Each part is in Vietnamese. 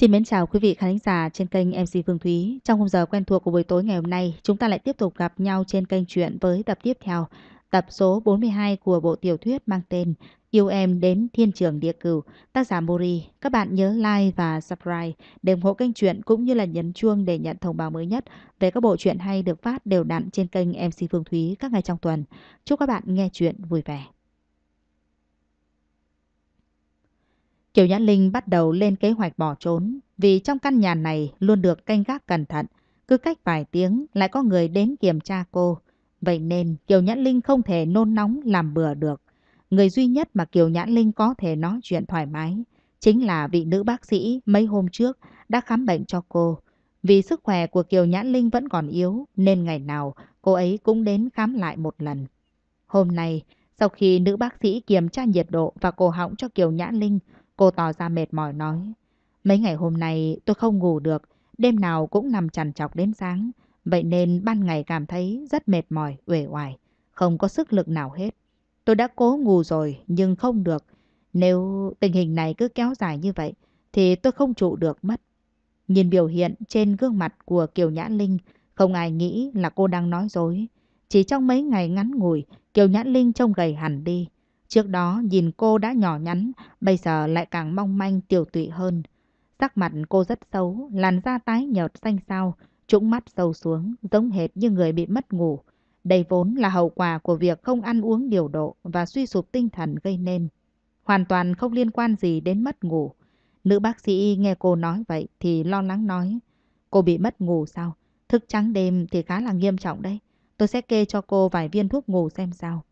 Xin mến chào quý vị khán giả trên kênh MC Phương Thúy. Trong khung giờ quen thuộc của buổi tối ngày hôm nay, chúng ta lại tiếp tục gặp nhau trên kênh truyện với tập tiếp theo, tập số 42 của bộ tiểu thuyết mang tên Yêu em đến thiên trường địa cửu, tác giả Mori. Các bạn nhớ like và subscribe để ủng hộ kênh truyện cũng như là nhấn chuông để nhận thông báo mới nhất về các bộ truyện hay được phát đều đặn trên kênh MC Phương Thúy các ngày trong tuần. Chúc các bạn nghe truyện vui vẻ. Kiều Nhã Linh bắt đầu lên kế hoạch bỏ trốn vì trong căn nhà này luôn được canh gác cẩn thận. Cứ cách vài tiếng lại có người đến kiểm tra cô. Vậy nên Kiều Nhã Linh không thể nôn nóng làm bừa được. Người duy nhất mà Kiều Nhã Linh có thể nói chuyện thoải mái chính là vị nữ bác sĩ mấy hôm trước đã khám bệnh cho cô. Vì sức khỏe của Kiều Nhã Linh vẫn còn yếu nên ngày nào cô ấy cũng đến khám lại một lần. Hôm nay, sau khi nữ bác sĩ kiểm tra nhiệt độ và cổ họng cho Kiều Nhã Linh, Cô tỏ ra mệt mỏi nói. Mấy ngày hôm nay tôi không ngủ được, đêm nào cũng nằm chằn chọc đến sáng. Vậy nên ban ngày cảm thấy rất mệt mỏi, uể oải, không có sức lực nào hết. Tôi đã cố ngủ rồi nhưng không được. Nếu tình hình này cứ kéo dài như vậy thì tôi không trụ được mất. Nhìn biểu hiện trên gương mặt của Kiều Nhã Linh, không ai nghĩ là cô đang nói dối. Chỉ trong mấy ngày ngắn ngủi, Kiều Nhã Linh trông gầy hẳn đi, Trước đó nhìn cô đã nhỏ nhắn, bây giờ lại càng mong manh tiểu tụy hơn. Sắc mặt cô rất xấu, làn da tái nhợt xanh xao, trũng mắt sâu xuống, giống hệt như người bị mất ngủ. Đây vốn là hậu quả của việc không ăn uống điều độ và suy sụp tinh thần gây nên. Hoàn toàn không liên quan gì đến mất ngủ. Nữ bác sĩ nghe cô nói vậy thì lo lắng nói. Cô bị mất ngủ sao? Thức trắng đêm thì khá là nghiêm trọng đấy. Tôi sẽ kê cho cô vài viên thuốc ngủ xem sao.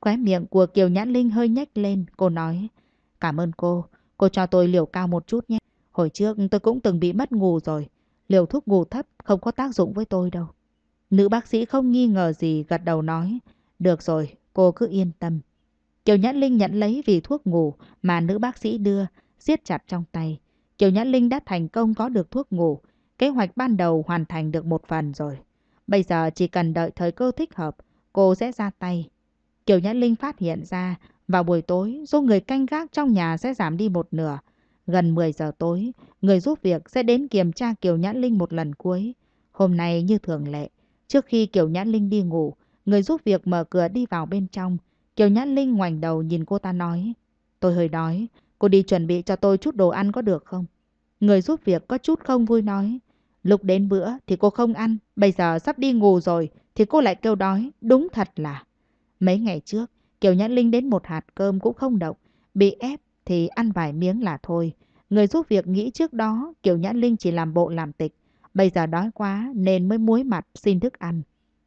Khóe miệng của Kiều Nhãn Linh hơi nhếch lên, cô nói. Cảm ơn cô, cô cho tôi liều cao một chút nhé. Hồi trước tôi cũng từng bị mất ngủ rồi. Liều thuốc ngủ thấp không có tác dụng với tôi đâu. Nữ bác sĩ không nghi ngờ gì gật đầu nói. Được rồi, cô cứ yên tâm. Kiều Nhãn Linh nhận lấy vì thuốc ngủ mà nữ bác sĩ đưa, siết chặt trong tay. Kiều Nhãn Linh đã thành công có được thuốc ngủ. Kế hoạch ban đầu hoàn thành được một phần rồi. Bây giờ chỉ cần đợi thời cơ thích hợp, cô sẽ ra tay. Kiều Nhã Linh phát hiện ra vào buổi tối số người canh gác trong nhà sẽ giảm đi một nửa. Gần 10 giờ tối, người giúp việc sẽ đến kiểm tra Kiều Nhã Linh một lần cuối. Hôm nay như thường lệ, trước khi Kiều Nhã Linh đi ngủ, người giúp việc mở cửa đi vào bên trong. Kiều Nhã Linh ngoảnh đầu nhìn cô ta nói, tôi hơi đói, cô đi chuẩn bị cho tôi chút đồ ăn có được không? Người giúp việc có chút không vui nói, lúc đến bữa thì cô không ăn, bây giờ sắp đi ngủ rồi thì cô lại kêu đói, đúng thật là... Mấy ngày trước, Kiều Nhã Linh đến một hạt cơm cũng không động, bị ép thì ăn vài miếng là thôi. Người giúp việc nghĩ trước đó Kiều Nhã Linh chỉ làm bộ làm tịch, bây giờ đói quá nên mới muối mặt xin thức ăn.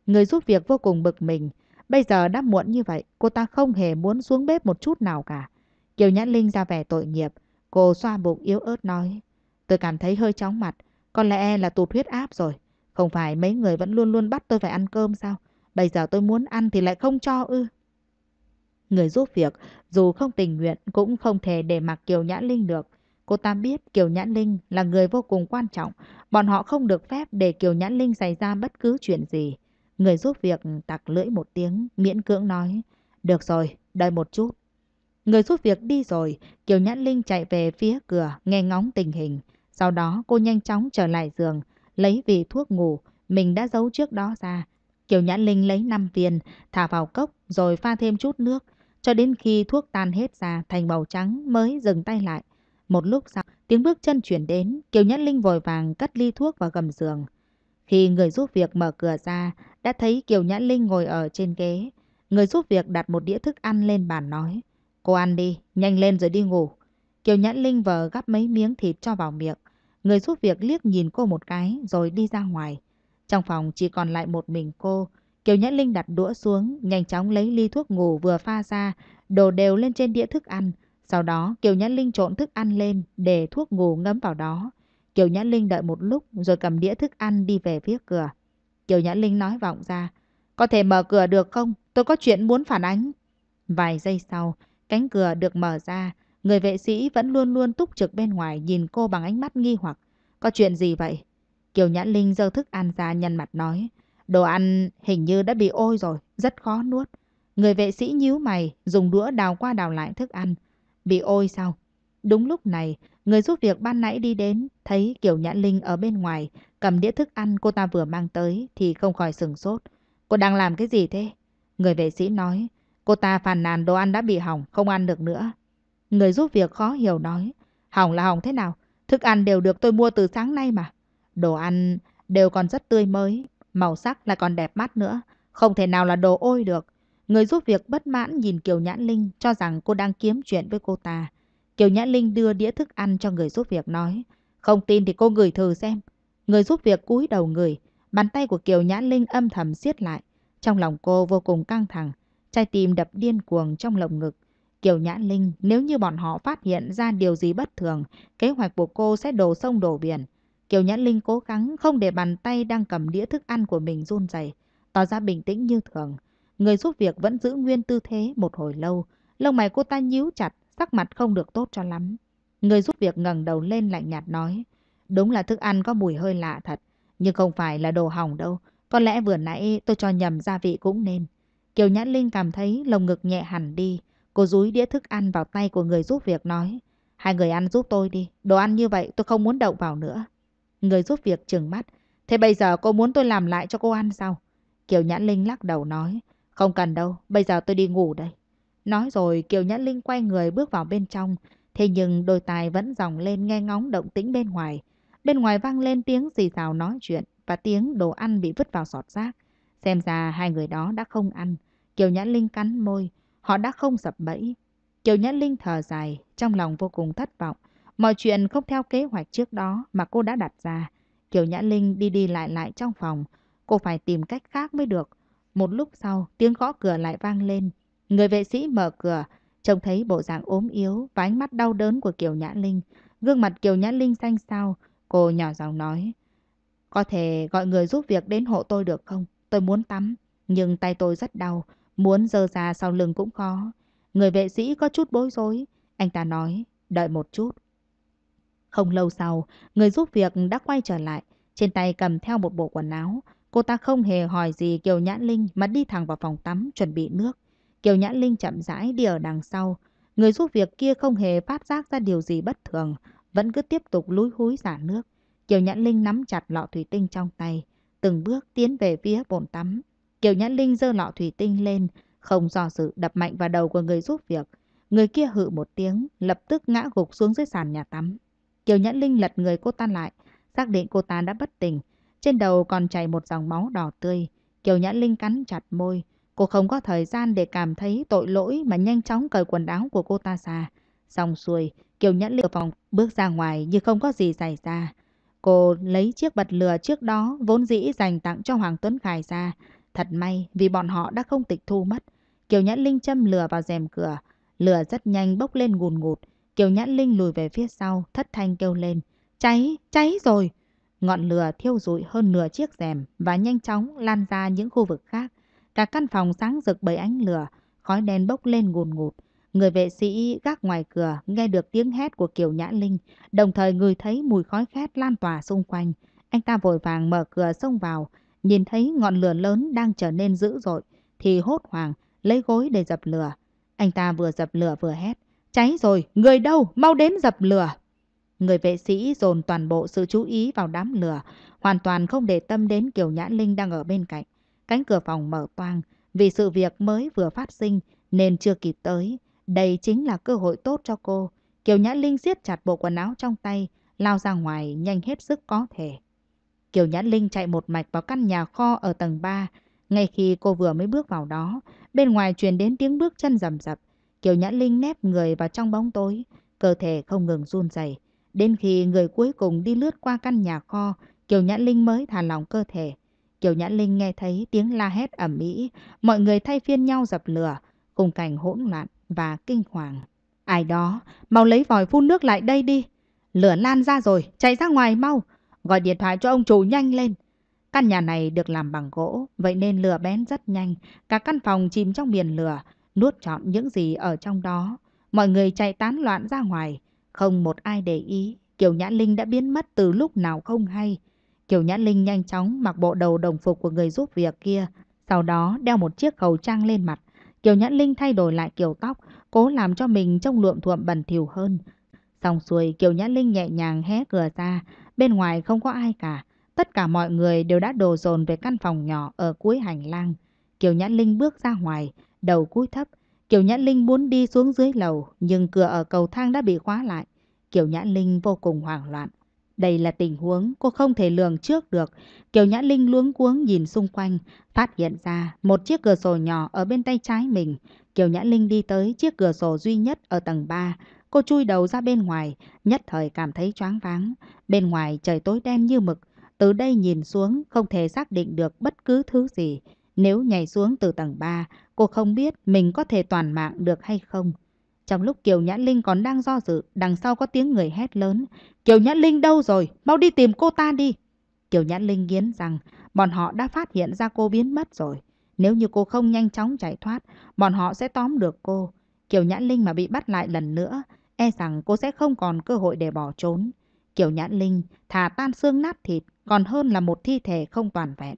Người giúp việc vô cùng bực mình, bây giờ đã muộn như vậy, cô ta không hề muốn xuống bếp một chút nào cả. Kiều Nhã Linh ra vẻ tội nghiệp, cô xoa bụng yếu ớt nói. Tôi cảm thấy hơi chóng mặt, có lẽ là tụt huyết áp rồi. Không phải mấy người vẫn luôn luôn bắt tôi phải ăn cơm sao? Bây giờ tôi muốn ăn thì lại không cho ư. Người giúp việc, dù không tình nguyện cũng không thể để mặc Kiều Nhã Linh được. Cô ta biết Kiều nhã Linh là người vô cùng quan trọng. Bọn họ không được phép để Kiều nhã Linh xảy ra bất cứ chuyện gì. Người giúp việc tặc lưỡi một tiếng, miễn cưỡng nói. Được rồi, đợi một chút. Người giúp việc đi rồi, Kiều nhã Linh chạy về phía cửa, nghe ngóng tình hình. Sau đó cô nhanh chóng trở lại giường, lấy vị thuốc ngủ mình đã giấu trước đó ra. Kiều Nhãn Linh lấy 5 viên, thả vào cốc rồi pha thêm chút nước, cho đến khi thuốc tan hết ra thành màu trắng mới dừng tay lại. Một lúc sau, tiếng bước chân chuyển đến, Kiều Nhãn Linh vội vàng cắt ly thuốc vào gầm giường. Khi người giúp việc mở cửa ra, đã thấy Kiều Nhãn Linh ngồi ở trên ghế. Người giúp việc đặt một đĩa thức ăn lên bàn nói. Cô ăn đi, nhanh lên rồi đi ngủ. Kiều Nhãn Linh vờ gắp mấy miếng thịt cho vào miệng. Người giúp việc liếc nhìn cô một cái rồi đi ra ngoài. Trong phòng chỉ còn lại một mình cô. Kiều Nhã Linh đặt đũa xuống, nhanh chóng lấy ly thuốc ngủ vừa pha ra, đổ đều lên trên đĩa thức ăn. Sau đó Kiều Nhã Linh trộn thức ăn lên để thuốc ngủ ngấm vào đó. Kiều Nhã Linh đợi một lúc rồi cầm đĩa thức ăn đi về phía cửa. Kiều Nhã Linh nói vọng ra, có thể mở cửa được không? Tôi có chuyện muốn phản ánh. Vài giây sau, cánh cửa được mở ra, người vệ sĩ vẫn luôn luôn túc trực bên ngoài nhìn cô bằng ánh mắt nghi hoặc. Có chuyện gì vậy? Kiều Nhã Linh dơ thức ăn ra nhăn mặt nói. Đồ ăn hình như đã bị ôi rồi, rất khó nuốt. Người vệ sĩ nhíu mày, dùng đũa đào qua đào lại thức ăn. Bị ôi sao? Đúng lúc này, người giúp việc ban nãy đi đến, thấy Kiều Nhã Linh ở bên ngoài, cầm đĩa thức ăn cô ta vừa mang tới thì không khỏi sừng sốt. Cô đang làm cái gì thế? Người vệ sĩ nói, cô ta phàn nàn đồ ăn đã bị hỏng, không ăn được nữa. Người giúp việc khó hiểu nói, hỏng là hỏng thế nào? Thức ăn đều được tôi mua từ sáng nay mà. Đồ ăn đều còn rất tươi mới, màu sắc lại còn đẹp mắt nữa, không thể nào là đồ ôi được. Người giúp việc bất mãn nhìn Kiều Nhã Linh cho rằng cô đang kiếm chuyện với cô ta. Kiều Nhã Linh đưa đĩa thức ăn cho người giúp việc nói. Không tin thì cô gửi thử xem. Người giúp việc cúi đầu người, bàn tay của Kiều Nhã Linh âm thầm siết lại. Trong lòng cô vô cùng căng thẳng, trái tim đập điên cuồng trong lồng ngực. Kiều Nhã Linh, nếu như bọn họ phát hiện ra điều gì bất thường, kế hoạch của cô sẽ đổ sông đổ biển. Kiều Nhã Linh cố gắng không để bàn tay đang cầm đĩa thức ăn của mình run rẩy, tỏ ra bình tĩnh như thường. Người giúp việc vẫn giữ nguyên tư thế một hồi lâu, lông mày cô ta nhíu chặt, sắc mặt không được tốt cho lắm. Người giúp việc ngẩng đầu lên lạnh nhạt nói, đúng là thức ăn có mùi hơi lạ thật, nhưng không phải là đồ hỏng đâu, có lẽ vừa nãy tôi cho nhầm gia vị cũng nên. Kiều Nhã Linh cảm thấy lồng ngực nhẹ hẳn đi, cô dúi đĩa thức ăn vào tay của người giúp việc nói, hai người ăn giúp tôi đi, đồ ăn như vậy tôi không muốn động vào nữa. Người giúp việc trừng mắt. Thế bây giờ cô muốn tôi làm lại cho cô ăn sao? Kiều Nhãn Linh lắc đầu nói. Không cần đâu, bây giờ tôi đi ngủ đây. Nói rồi Kiều Nhãn Linh quay người bước vào bên trong. Thế nhưng đôi tai vẫn dòng lên nghe ngóng động tĩnh bên ngoài. Bên ngoài vang lên tiếng xì xào nói chuyện và tiếng đồ ăn bị vứt vào sọt rác. Xem ra hai người đó đã không ăn. Kiều Nhãn Linh cắn môi. Họ đã không sập bẫy. Kiều Nhãn Linh thở dài, trong lòng vô cùng thất vọng. Mọi chuyện không theo kế hoạch trước đó mà cô đã đặt ra. Kiều Nhã Linh đi đi lại lại trong phòng. Cô phải tìm cách khác mới được. Một lúc sau, tiếng gõ cửa lại vang lên. Người vệ sĩ mở cửa, trông thấy bộ dạng ốm yếu và ánh mắt đau đớn của Kiều Nhã Linh. Gương mặt Kiều Nhã Linh xanh xao, cô nhỏ giọng nói. Có thể gọi người giúp việc đến hộ tôi được không? Tôi muốn tắm, nhưng tay tôi rất đau, muốn dơ ra sau lưng cũng khó. Người vệ sĩ có chút bối rối. Anh ta nói, đợi một chút. Không lâu sau, người giúp việc đã quay trở lại, trên tay cầm theo một bộ quần áo. Cô ta không hề hỏi gì Kiều Nhã Linh mà đi thẳng vào phòng tắm chuẩn bị nước. Kiều Nhã Linh chậm rãi đi ở đằng sau. Người giúp việc kia không hề phát giác ra điều gì bất thường, vẫn cứ tiếp tục lúi húi giả nước. Kiều Nhã Linh nắm chặt lọ thủy tinh trong tay, từng bước tiến về phía bồn tắm. Kiều Nhã Linh giơ lọ thủy tinh lên, không do sự đập mạnh vào đầu của người giúp việc. Người kia hự một tiếng, lập tức ngã gục xuống dưới sàn nhà tắm. Kiều Nhã Linh lật người cô ta lại, xác định cô ta đã bất tỉnh. Trên đầu còn chảy một dòng máu đỏ tươi. Kiều Nhã Linh cắn chặt môi. Cô không có thời gian để cảm thấy tội lỗi mà nhanh chóng cởi quần áo của cô ta ra. Xong xuôi, Kiều Nhã Linh ở phòng bước ra ngoài như không có gì xảy ra. Cô lấy chiếc bật lửa trước đó vốn dĩ dành tặng cho Hoàng Tuấn Khải ra. Thật may vì bọn họ đã không tịch thu mất. Kiều Nhã Linh châm lửa vào rèm cửa. Lửa rất nhanh bốc lên ngùn ngụt. Kiều Nhãn Linh lùi về phía sau, thất thanh kêu lên. Cháy, cháy rồi! Ngọn lửa thiêu rụi hơn nửa chiếc rèm và nhanh chóng lan ra những khu vực khác. Cả căn phòng sáng rực bởi ánh lửa, khói đen bốc lên ngùn ngụt. Người vệ sĩ gác ngoài cửa nghe được tiếng hét của Kiều Nhã Linh, đồng thời người thấy mùi khói khét lan tỏa xung quanh. Anh ta vội vàng mở cửa xông vào, nhìn thấy ngọn lửa lớn đang trở nên dữ dội, thì hốt hoảng, lấy gối để dập lửa. Anh ta vừa dập lửa vừa hét, Cháy rồi, người đâu, mau đến dập lửa. Người vệ sĩ dồn toàn bộ sự chú ý vào đám lửa, hoàn toàn không để tâm đến Kiều Nhã Linh đang ở bên cạnh. Cánh cửa phòng mở toang, vì sự việc mới vừa phát sinh nên chưa kịp tới. Đây chính là cơ hội tốt cho cô. Kiều Nhã Linh siết chặt bộ quần áo trong tay, lao ra ngoài nhanh hết sức có thể. Kiều Nhã Linh chạy một mạch vào căn nhà kho ở tầng 3. Ngay khi cô vừa mới bước vào đó, bên ngoài truyền đến tiếng bước chân rầm rập. Kiều Nhã Linh nép người vào trong bóng tối, cơ thể không ngừng run rẩy. Đến khi người cuối cùng đi lướt qua căn nhà kho, Kiều Nhã Linh mới thả lỏng cơ thể. Kiều Nhã Linh nghe thấy tiếng la hét ầm ĩ, mọi người thay phiên nhau dập lửa, cùng cảnh hỗn loạn và kinh hoàng. Ai đó, mau lấy vòi phun nước lại đây đi. Lửa lan ra rồi, chạy ra ngoài mau. Gọi điện thoại cho ông chủ nhanh lên. Căn nhà này được làm bằng gỗ, vậy nên lửa bén rất nhanh. Cả căn phòng chìm trong biển lửa nuốt trọn những gì ở trong đó. Mọi người chạy tán loạn ra ngoài, không một ai để ý. Kiều Nhã Linh đã biến mất từ lúc nào không hay. Kiều Nhã Linh nhanh chóng mặc bộ đầu đồng phục của người giúp việc kia, sau đó đeo một chiếc khẩu trang lên mặt. Kiều Nhã Linh thay đổi lại kiểu tóc, cố làm cho mình trông luộm thuộm bẩn thỉu hơn. Xong xuôi, Kiều Nhã Linh nhẹ nhàng hé cửa ra, bên ngoài không có ai cả. Tất cả mọi người đều đã đồ dồn về căn phòng nhỏ ở cuối hành lang. Kiều Nhã Linh bước ra ngoài, đầu cúi thấp. Kiều Nhã Linh muốn đi xuống dưới lầu, nhưng cửa ở cầu thang đã bị khóa lại. Kiều Nhã Linh vô cùng hoảng loạn. Đây là tình huống cô không thể lường trước được. Kiều Nhã Linh luống cuống nhìn xung quanh, phát hiện ra một chiếc cửa sổ nhỏ ở bên tay trái mình. Kiều Nhã Linh đi tới chiếc cửa sổ duy nhất ở tầng 3. Cô chui đầu ra bên ngoài, nhất thời cảm thấy choáng váng. Bên ngoài trời tối đen như mực, từ đây nhìn xuống không thể xác định được bất cứ thứ gì. Nếu nhảy xuống từ tầng 3, cô không biết mình có thể toàn mạng được hay không. Trong lúc Kiều Nhã Linh còn đang do dự, đằng sau có tiếng người hét lớn. Kiều Nhã Linh đâu rồi? Mau đi tìm cô ta đi. Kiều Nhã Linh nghiến rằng bọn họ đã phát hiện ra cô biến mất rồi. Nếu như cô không nhanh chóng chạy thoát, bọn họ sẽ tóm được cô. Kiều Nhã Linh mà bị bắt lại lần nữa, e rằng cô sẽ không còn cơ hội để bỏ trốn. Kiều Nhã Linh thà tan xương nát thịt còn hơn là một thi thể không toàn vẹn.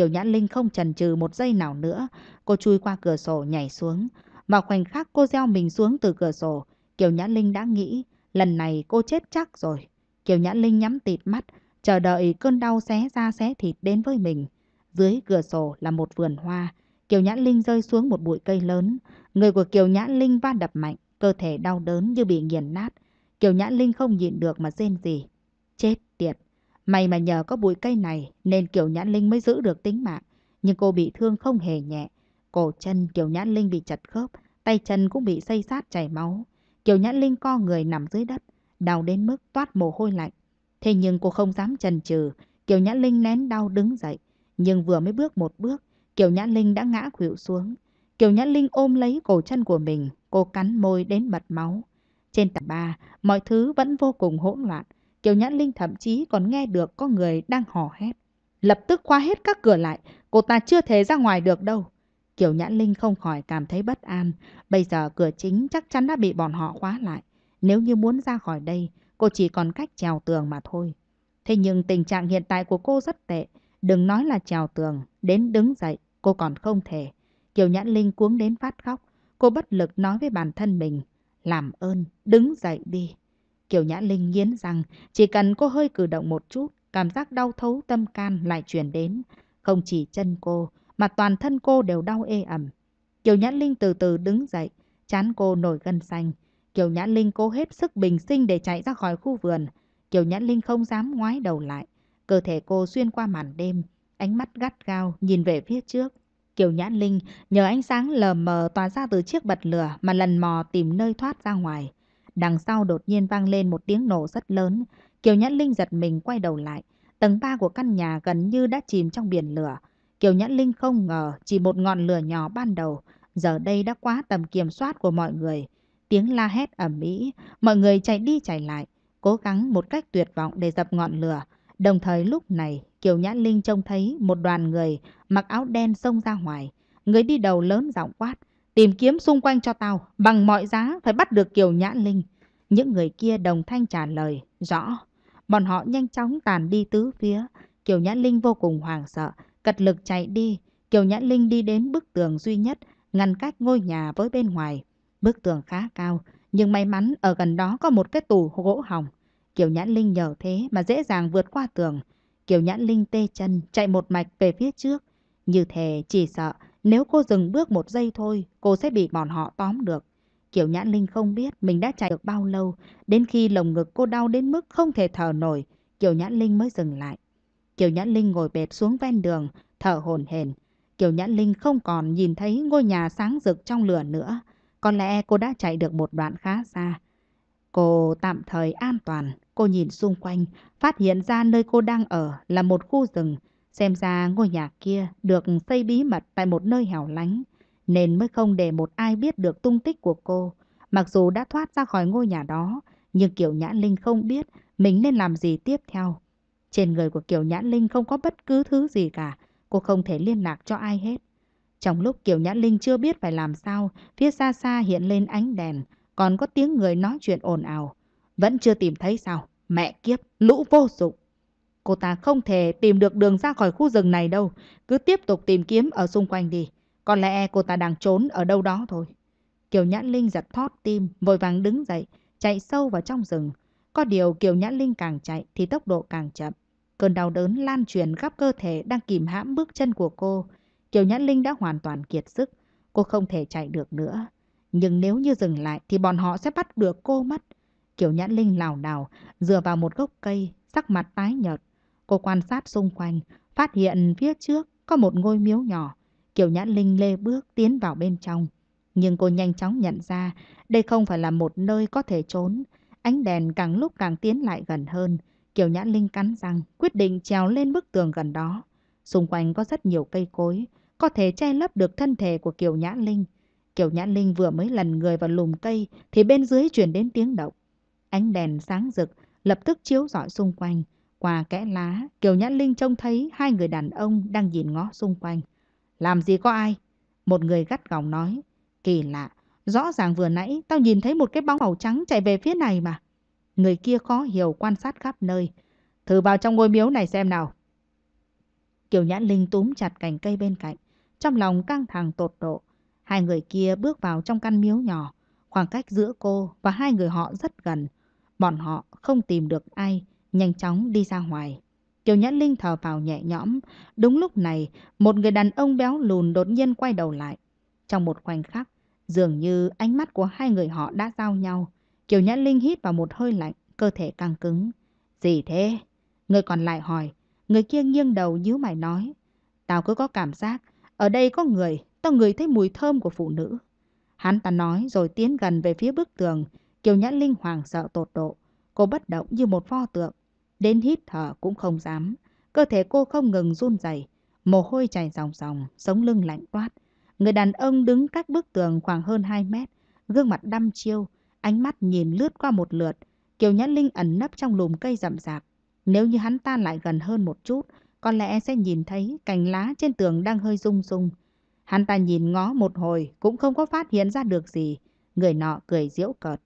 Kiều nhã Linh không chần chừ một giây nào nữa. Cô chui qua cửa sổ nhảy xuống. Mà khoảnh khắc cô gieo mình xuống từ cửa sổ, Kiều nhã Linh đã nghĩ lần này cô chết chắc rồi. Kiều nhã Linh nhắm tịt mắt, chờ đợi cơn đau xé ra xé thịt đến với mình. Dưới cửa sổ là một vườn hoa. Kiều nhã Linh rơi xuống một bụi cây lớn. Người của Kiều nhã Linh va đập mạnh, cơ thể đau đớn như bị nghiền nát. Kiều nhã Linh không nhịn được mà rên gì. Chết tiệt! May mà nhờ có bụi cây này nên Kiều Nhãn Linh mới giữ được tính mạng. Nhưng cô bị thương không hề nhẹ. Cổ chân Kiều Nhãn Linh bị chật khớp, tay chân cũng bị xây sát chảy máu. Kiều Nhãn Linh co người nằm dưới đất, đau đến mức toát mồ hôi lạnh. Thế nhưng cô không dám chần chừ, Kiều Nhãn Linh nén đau đứng dậy. Nhưng vừa mới bước một bước, Kiều Nhãn Linh đã ngã khuỵu xuống. Kiều Nhãn Linh ôm lấy cổ chân của mình, cô cắn môi đến bật máu. Trên tầng 3, mọi thứ vẫn vô cùng hỗn loạn. Kiều Nhã Linh thậm chí còn nghe được có người đang hò hét. Lập tức khóa hết các cửa lại, cô ta chưa thể ra ngoài được đâu. Kiều Nhã Linh không khỏi cảm thấy bất an. Bây giờ cửa chính chắc chắn đã bị bọn họ khóa lại. Nếu như muốn ra khỏi đây, cô chỉ còn cách trèo tường mà thôi. Thế nhưng tình trạng hiện tại của cô rất tệ. Đừng nói là trèo tường, đến đứng dậy, cô còn không thể. Kiều Nhãn Linh cuống đến phát khóc. Cô bất lực nói với bản thân mình, làm ơn, đứng dậy đi. Kiều Nhã Linh nghiến rằng chỉ cần cô hơi cử động một chút, cảm giác đau thấu tâm can lại truyền đến. Không chỉ chân cô, mà toàn thân cô đều đau ê ẩm. Kiều Nhã Linh từ từ đứng dậy, chán cô nổi gân xanh. Kiều Nhã Linh cố hết sức bình sinh để chạy ra khỏi khu vườn. Kiều Nhã Linh không dám ngoái đầu lại. Cơ thể cô xuyên qua màn đêm, ánh mắt gắt gao nhìn về phía trước. Kiều Nhã Linh nhờ ánh sáng lờ mờ tỏa ra từ chiếc bật lửa mà lần mò tìm nơi thoát ra ngoài. Đằng sau đột nhiên vang lên một tiếng nổ rất lớn. Kiều nhãn Linh giật mình quay đầu lại. Tầng 3 của căn nhà gần như đã chìm trong biển lửa. Kiều nhãn Linh không ngờ chỉ một ngọn lửa nhỏ ban đầu, giờ đây đã quá tầm kiểm soát của mọi người. Tiếng la hét ầm ĩ, mọi người chạy đi chạy lại, cố gắng một cách tuyệt vọng để dập ngọn lửa. Đồng thời lúc này, Kiều nhãn Linh trông thấy một đoàn người mặc áo đen xông ra ngoài. Người đi đầu lớn giọng quát, Tìm kiếm xung quanh cho tao, bằng mọi giá phải bắt được Kiều Nhã Linh. Những người kia đồng thanh trả lời, rõ. Bọn họ nhanh chóng tàn đi tứ phía. Kiều Nhã Linh vô cùng hoảng sợ, cật lực chạy đi. Kiều Nhã Linh đi đến bức tường duy nhất, ngăn cách ngôi nhà với bên ngoài. Bức tường khá cao, nhưng may mắn ở gần đó có một cái tủ gỗ hỏng. Kiều Nhã Linh nhờ thế mà dễ dàng vượt qua tường. Kiều Nhã Linh tê chân, chạy một mạch về phía trước. Như thế chỉ sợ nếu cô dừng bước một giây thôi, cô sẽ bị bọn họ tóm được. Kiều nhãn linh không biết mình đã chạy được bao lâu, đến khi lồng ngực cô đau đến mức không thể thở nổi, Kiều Nhãn Linh mới dừng lại. Kiều Nhãn Linh ngồi bệt xuống ven đường, thở hổn hển. Kiều Nhãn Linh không còn nhìn thấy ngôi nhà sáng rực trong lửa nữa. Có lẽ cô đã chạy được một đoạn khá xa. Cô tạm thời an toàn. Cô nhìn xung quanh, phát hiện ra nơi cô đang ở là một khu rừng. Xem ra ngôi nhà kia được xây bí mật tại một nơi hẻo lánh, nên mới không để một ai biết được tung tích của cô. Mặc dù đã thoát ra khỏi ngôi nhà đó, nhưng Kiều Nhã Linh không biết mình nên làm gì tiếp theo. Trên người của Kiều Nhã Linh không có bất cứ thứ gì cả, cô không thể liên lạc cho ai hết. Trong lúc Kiều Nhã Linh chưa biết phải làm sao, phía xa xa hiện lên ánh đèn, còn có tiếng người nói chuyện ồn ào. Vẫn chưa tìm thấy sao? Mẹ kiếp, lũ vô dụng. Cô ta không thể tìm được đường ra khỏi khu rừng này đâu. Cứ tiếp tục tìm kiếm ở xung quanh đi. Có lẽ cô ta đang trốn ở đâu đó thôi. Kiều Nhã Linh giật thót tim, vội vàng đứng dậy, chạy sâu vào trong rừng. Có điều Kiều Nhã Linh càng chạy thì tốc độ càng chậm. Cơn đau đớn lan truyền khắp cơ thể đang kìm hãm bước chân của cô. Kiều Nhã Linh đã hoàn toàn kiệt sức. Cô không thể chạy được nữa. Nhưng nếu như dừng lại thì bọn họ sẽ bắt được cô mất. Kiều Nhã Linh lảo đảo dựa vào một gốc cây, sắc mặt tái nhợt. Cô quan sát xung quanh, phát hiện phía trước có một ngôi miếu nhỏ. Kiều Nhã Linh lê bước tiến vào bên trong. Nhưng cô nhanh chóng nhận ra đây không phải là một nơi có thể trốn. Ánh đèn càng lúc càng tiến lại gần hơn. Kiều Nhã Linh cắn răng, quyết định trèo lên bức tường gần đó. Xung quanh có rất nhiều cây cối, có thể che lấp được thân thể của Kiều Nhã Linh. Kiều Nhã Linh vừa mới lần người vào lùm cây thì bên dưới truyền đến tiếng động. Ánh đèn sáng rực, lập tức chiếu rọi xung quanh. Qua kẽ lá, Kiều Nhã Linh trông thấy hai người đàn ông đang nhìn ngó xung quanh. Làm gì có ai? Một người gắt gỏng nói. Kỳ lạ, rõ ràng vừa nãy tao nhìn thấy một cái bóng màu trắng chạy về phía này mà. Người kia khó hiểu quan sát khắp nơi. Thử vào trong ngôi miếu này xem nào. Kiều Nhã Linh túm chặt cành cây bên cạnh. Trong lòng căng thẳng tột độ, hai người kia bước vào trong căn miếu nhỏ. Khoảng cách giữa cô và hai người họ rất gần. Bọn họ không tìm được ai nhanh chóng đi ra ngoài. Kiều Nhã Linh thở vào nhẹ nhõm. Đúng lúc này, một người đàn ông béo lùn đột nhiên quay đầu lại. Trong một khoảnh khắc, dường như ánh mắt của hai người họ đã giao nhau. Kiều Nhã Linh hít vào một hơi lạnh, cơ thể căng cứng. Gì thế? Người còn lại hỏi. Người kia nghiêng đầu nhíu mày nói. Tao cứ có cảm giác, ở đây có người, tao ngửi thấy mùi thơm của phụ nữ. Hắn ta nói rồi tiến gần về phía bức tường. Kiều Nhã Linh hoàng sợ tột độ. Cô bất động như một pho tượng đến hít thở cũng không dám. Cơ thể cô không ngừng run rẩy, mồ hôi chảy ròng ròng, sống lưng lạnh toát. Người đàn ông đứng cách bức tường khoảng hơn 2 mét, gương mặt đăm chiêu, ánh mắt nhìn lướt qua một lượt. Kiều Nhã Linh ẩn nấp trong lùm cây rậm rạp. Nếu như hắn ta lại gần hơn một chút, có lẽ sẽ nhìn thấy cành lá trên tường đang hơi rung rung. Hắn ta nhìn ngó một hồi cũng không có phát hiện ra được gì. Người nọ cười giễu cợt.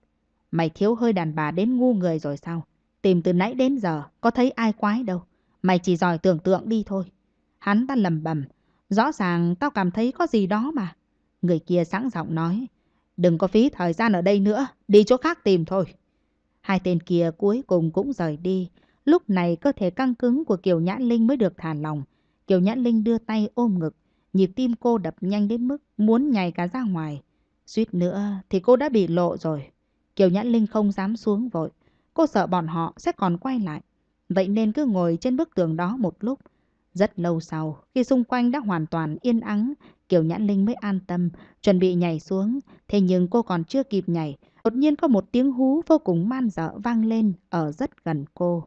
Mày thiếu hơi đàn bà đến ngu người rồi sao? Tìm từ nãy đến giờ có thấy ai quái đâu. Mày chỉ giỏi tưởng tượng đi thôi. Hắn ta lầm bầm. Rõ ràng tao cảm thấy có gì đó mà. Người kia sẵn giọng nói. Đừng có phí thời gian ở đây nữa. Đi chỗ khác tìm thôi. Hai tên kia cuối cùng cũng rời đi. Lúc này cơ thể căng cứng của Kiều Nhã Linh mới được thả lòng. Kiều Nhã Linh đưa tay ôm ngực. Nhịp tim cô đập nhanh đến mức muốn nhảy cả ra ngoài. Suýt nữa thì cô đã bị lộ rồi. Kiều Nhã Linh không dám xuống vội. Cô sợ bọn họ sẽ còn quay lại. Vậy nên cứ ngồi trên bức tường đó một lúc. Rất lâu sau, khi xung quanh đã hoàn toàn yên ắng, Kiều Nhãn Linh mới an tâm, chuẩn bị nhảy xuống. Thế nhưng cô còn chưa kịp nhảy, đột nhiên có một tiếng hú vô cùng man dợ vang lên ở rất gần cô.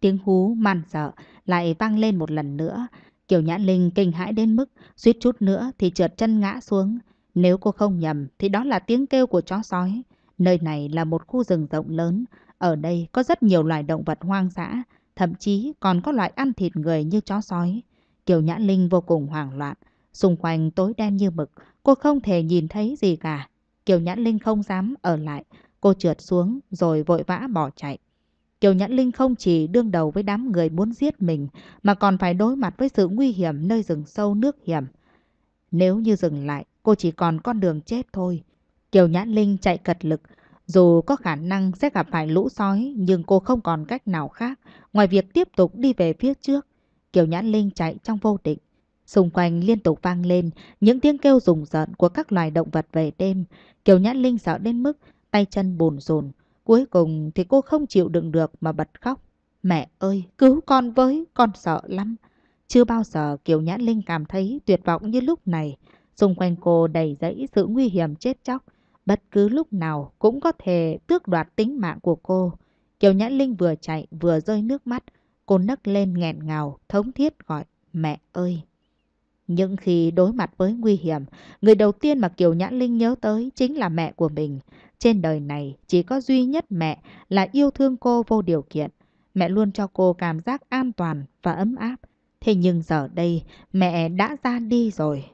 Tiếng hú man dợ lại vang lên một lần nữa. Kiều Nhãn Linh kinh hãi đến mức suýt chút nữa thì trượt chân ngã xuống. Nếu cô không nhầm thì đó là tiếng kêu của chó sói. Nơi này là một khu rừng rộng lớn, ở đây có rất nhiều loài động vật hoang dã, thậm chí còn có loại ăn thịt người như chó sói. Kiều Nhã Linh vô cùng hoảng loạn, xung quanh tối đen như mực, cô không thể nhìn thấy gì cả. Kiều Nhã Linh không dám ở lại, cô trượt xuống rồi vội vã bỏ chạy. Kiều Nhã Linh không chỉ đương đầu với đám người muốn giết mình mà còn phải đối mặt với sự nguy hiểm nơi rừng sâu nước hiểm. Nếu như dừng lại, cô chỉ còn con đường chết thôi. Kiều Nhã Linh chạy cật lực, dù có khả năng sẽ gặp phải lũ sói nhưng cô không còn cách nào khác ngoài việc tiếp tục đi về phía trước. Kiều Nhãn Linh chạy trong vô định. Xung quanh liên tục vang lên những tiếng kêu rùng rợn của các loài động vật về đêm. Kiều Nhãn Linh sợ đến mức tay chân bồn rồn. Cuối cùng thì cô không chịu đựng được mà bật khóc. Mẹ ơi, cứu con với, con sợ lắm. Chưa bao giờ Kiều Nhãn Linh cảm thấy tuyệt vọng như lúc này. Xung quanh cô đầy rẫy sự nguy hiểm chết chóc bất cứ lúc nào cũng có thể tước đoạt tính mạng của cô. Kiều Nhã Linh vừa chạy vừa rơi nước mắt, cô nấc lên nghẹn ngào, thống thiết gọi mẹ ơi. Nhưng khi đối mặt với nguy hiểm, người đầu tiên mà Kiều Nhã Linh nhớ tới chính là mẹ của mình. Trên đời này chỉ có duy nhất mẹ là yêu thương cô vô điều kiện. Mẹ luôn cho cô cảm giác an toàn và ấm áp. Thế nhưng giờ đây mẹ đã ra đi rồi.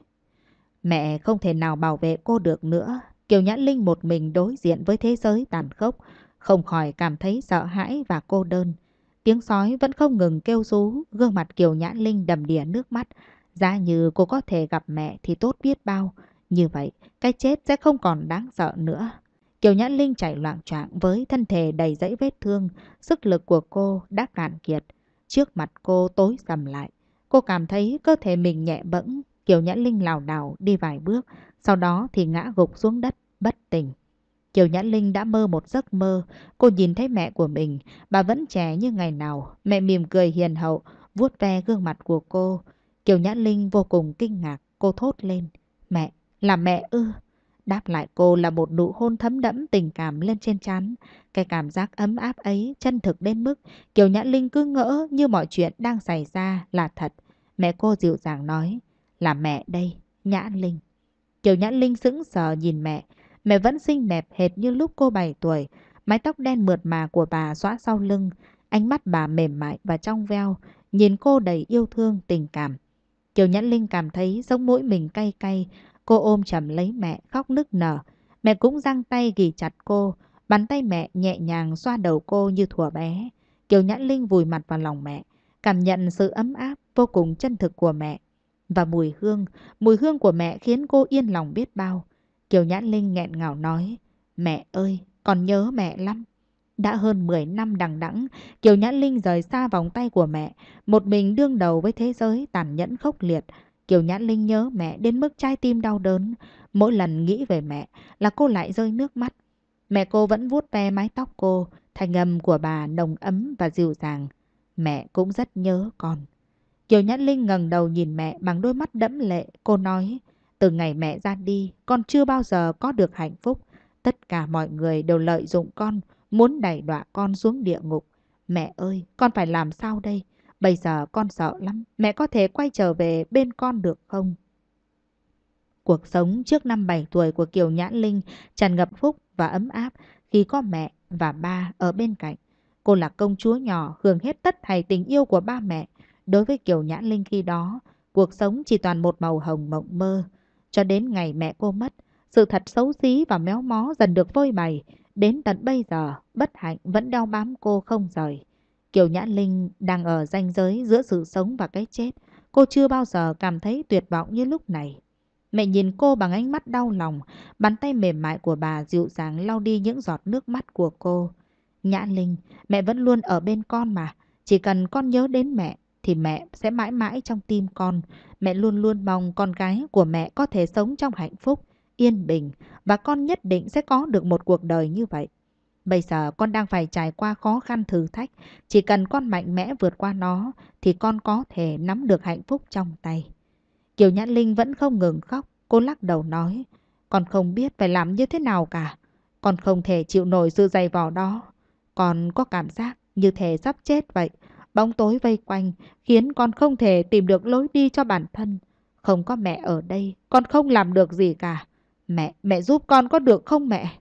Mẹ không thể nào bảo vệ cô được nữa Kiều Nhã Linh một mình đối diện với thế giới tàn khốc, không khỏi cảm thấy sợ hãi và cô đơn. Tiếng sói vẫn không ngừng kêu rú, gương mặt Kiều Nhã Linh đầm đìa nước mắt. Giá như cô có thể gặp mẹ thì tốt biết bao. Như vậy, cái chết sẽ không còn đáng sợ nữa. Kiều Nhã Linh chạy loạn trạng với thân thể đầy dẫy vết thương, sức lực của cô đã cạn kiệt. Trước mặt cô tối sầm lại, cô cảm thấy cơ thể mình nhẹ bẫng. Kiều Nhã Linh lảo đảo đi vài bước, sau đó thì ngã gục xuống đất, bất tỉnh. Kiều Nhã Linh đã mơ một giấc mơ. Cô nhìn thấy mẹ của mình. Bà vẫn trẻ như ngày nào. Mẹ mỉm cười hiền hậu, vuốt ve gương mặt của cô. Kiều Nhã Linh vô cùng kinh ngạc. Cô thốt lên. Mẹ, là mẹ ư? Đáp lại cô là một nụ hôn thấm đẫm tình cảm lên trên trán. Cái cảm giác ấm áp ấy chân thực đến mức Kiều Nhã Linh cứ ngỡ như mọi chuyện đang xảy ra là thật. Mẹ cô dịu dàng nói. Là mẹ đây, Nhã Linh. Kiều Nhã Linh sững sờ nhìn mẹ. Mẹ vẫn xinh đẹp hệt như lúc cô 7 tuổi. Mái tóc đen mượt mà của bà xóa sau lưng. Ánh mắt bà mềm mại và trong veo. Nhìn cô đầy yêu thương, tình cảm. Kiều Nhã Linh cảm thấy giống mũi mình cay cay. Cô ôm chầm lấy mẹ, khóc nức nở. Mẹ cũng giang tay ghi chặt cô. Bàn tay mẹ nhẹ nhàng xoa đầu cô như thủa bé. Kiều Nhã Linh vùi mặt vào lòng mẹ. Cảm nhận sự ấm áp vô cùng chân thực của mẹ và mùi hương, mùi hương của mẹ khiến cô yên lòng biết bao. Kiều Nhãn Linh nghẹn ngào nói, mẹ ơi, con nhớ mẹ lắm. Đã hơn 10 năm đằng đẵng, Kiều Nhãn Linh rời xa vòng tay của mẹ, một mình đương đầu với thế giới tàn nhẫn khốc liệt. Kiều Nhãn Linh nhớ mẹ đến mức trái tim đau đớn. Mỗi lần nghĩ về mẹ là cô lại rơi nước mắt. Mẹ cô vẫn vuốt ve mái tóc cô, thanh âm của bà nồng ấm và dịu dàng. Mẹ cũng rất nhớ con. Kiều Nhã Linh ngẩng đầu nhìn mẹ bằng đôi mắt đẫm lệ. Cô nói, từ ngày mẹ ra đi, con chưa bao giờ có được hạnh phúc. Tất cả mọi người đều lợi dụng con, muốn đẩy đọa con xuống địa ngục. Mẹ ơi, con phải làm sao đây? Bây giờ con sợ lắm, mẹ có thể quay trở về bên con được không? Cuộc sống trước năm 7 tuổi của Kiều Nhã Linh tràn ngập phúc và ấm áp khi có mẹ và ba ở bên cạnh. Cô là công chúa nhỏ hưởng hết tất thảy tình yêu của ba mẹ. Đối với Kiều Nhã Linh khi đó, cuộc sống chỉ toàn một màu hồng mộng mơ. Cho đến ngày mẹ cô mất, sự thật xấu xí và méo mó dần được vôi bày. Đến tận bây giờ, bất hạnh vẫn đeo bám cô không rời. Kiều Nhã Linh đang ở ranh giới giữa sự sống và cái chết. Cô chưa bao giờ cảm thấy tuyệt vọng như lúc này. Mẹ nhìn cô bằng ánh mắt đau lòng, bàn tay mềm mại của bà dịu dàng lau đi những giọt nước mắt của cô. Nhã Linh, mẹ vẫn luôn ở bên con mà, chỉ cần con nhớ đến mẹ, thì mẹ sẽ mãi mãi trong tim con. Mẹ luôn luôn mong con gái của mẹ có thể sống trong hạnh phúc, yên bình và con nhất định sẽ có được một cuộc đời như vậy. Bây giờ con đang phải trải qua khó khăn thử thách, chỉ cần con mạnh mẽ vượt qua nó thì con có thể nắm được hạnh phúc trong tay. Kiều Nhã Linh vẫn không ngừng khóc, cô lắc đầu nói, con không biết phải làm như thế nào cả, con không thể chịu nổi sự dày vò đó, con có cảm giác như thể sắp chết vậy bóng tối vây quanh, khiến con không thể tìm được lối đi cho bản thân. Không có mẹ ở đây, con không làm được gì cả. Mẹ, mẹ giúp con có được không mẹ?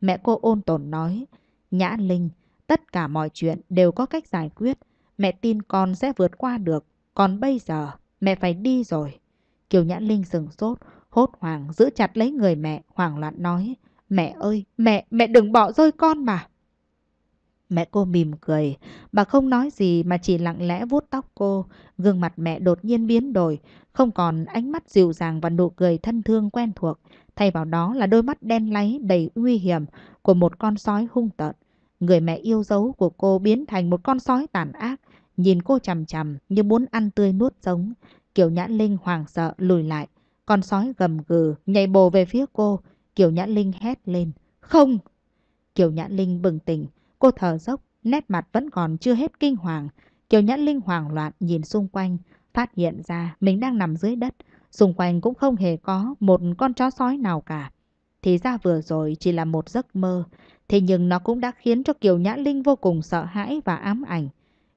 Mẹ cô ôn tồn nói, Nhã Linh, tất cả mọi chuyện đều có cách giải quyết. Mẹ tin con sẽ vượt qua được, còn bây giờ mẹ phải đi rồi. Kiều Nhã Linh sừng sốt, hốt hoảng giữ chặt lấy người mẹ, hoảng loạn nói, mẹ ơi, mẹ, mẹ đừng bỏ rơi con mà. Mẹ cô mỉm cười, bà không nói gì mà chỉ lặng lẽ vuốt tóc cô. Gương mặt mẹ đột nhiên biến đổi, không còn ánh mắt dịu dàng và nụ cười thân thương quen thuộc. Thay vào đó là đôi mắt đen láy đầy nguy hiểm của một con sói hung tợn. Người mẹ yêu dấu của cô biến thành một con sói tàn ác, nhìn cô chằm chằm như muốn ăn tươi nuốt sống. Kiều Nhã Linh hoảng sợ lùi lại, con sói gầm gừ nhảy bồ về phía cô. Kiều Nhã Linh hét lên, không! Kiều Nhã Linh bừng tỉnh, Cô thở dốc, nét mặt vẫn còn chưa hết kinh hoàng. Kiều Nhã Linh hoảng loạn nhìn xung quanh, phát hiện ra mình đang nằm dưới đất. Xung quanh cũng không hề có một con chó sói nào cả. Thì ra vừa rồi chỉ là một giấc mơ, thế nhưng nó cũng đã khiến cho Kiều Nhã Linh vô cùng sợ hãi và ám ảnh.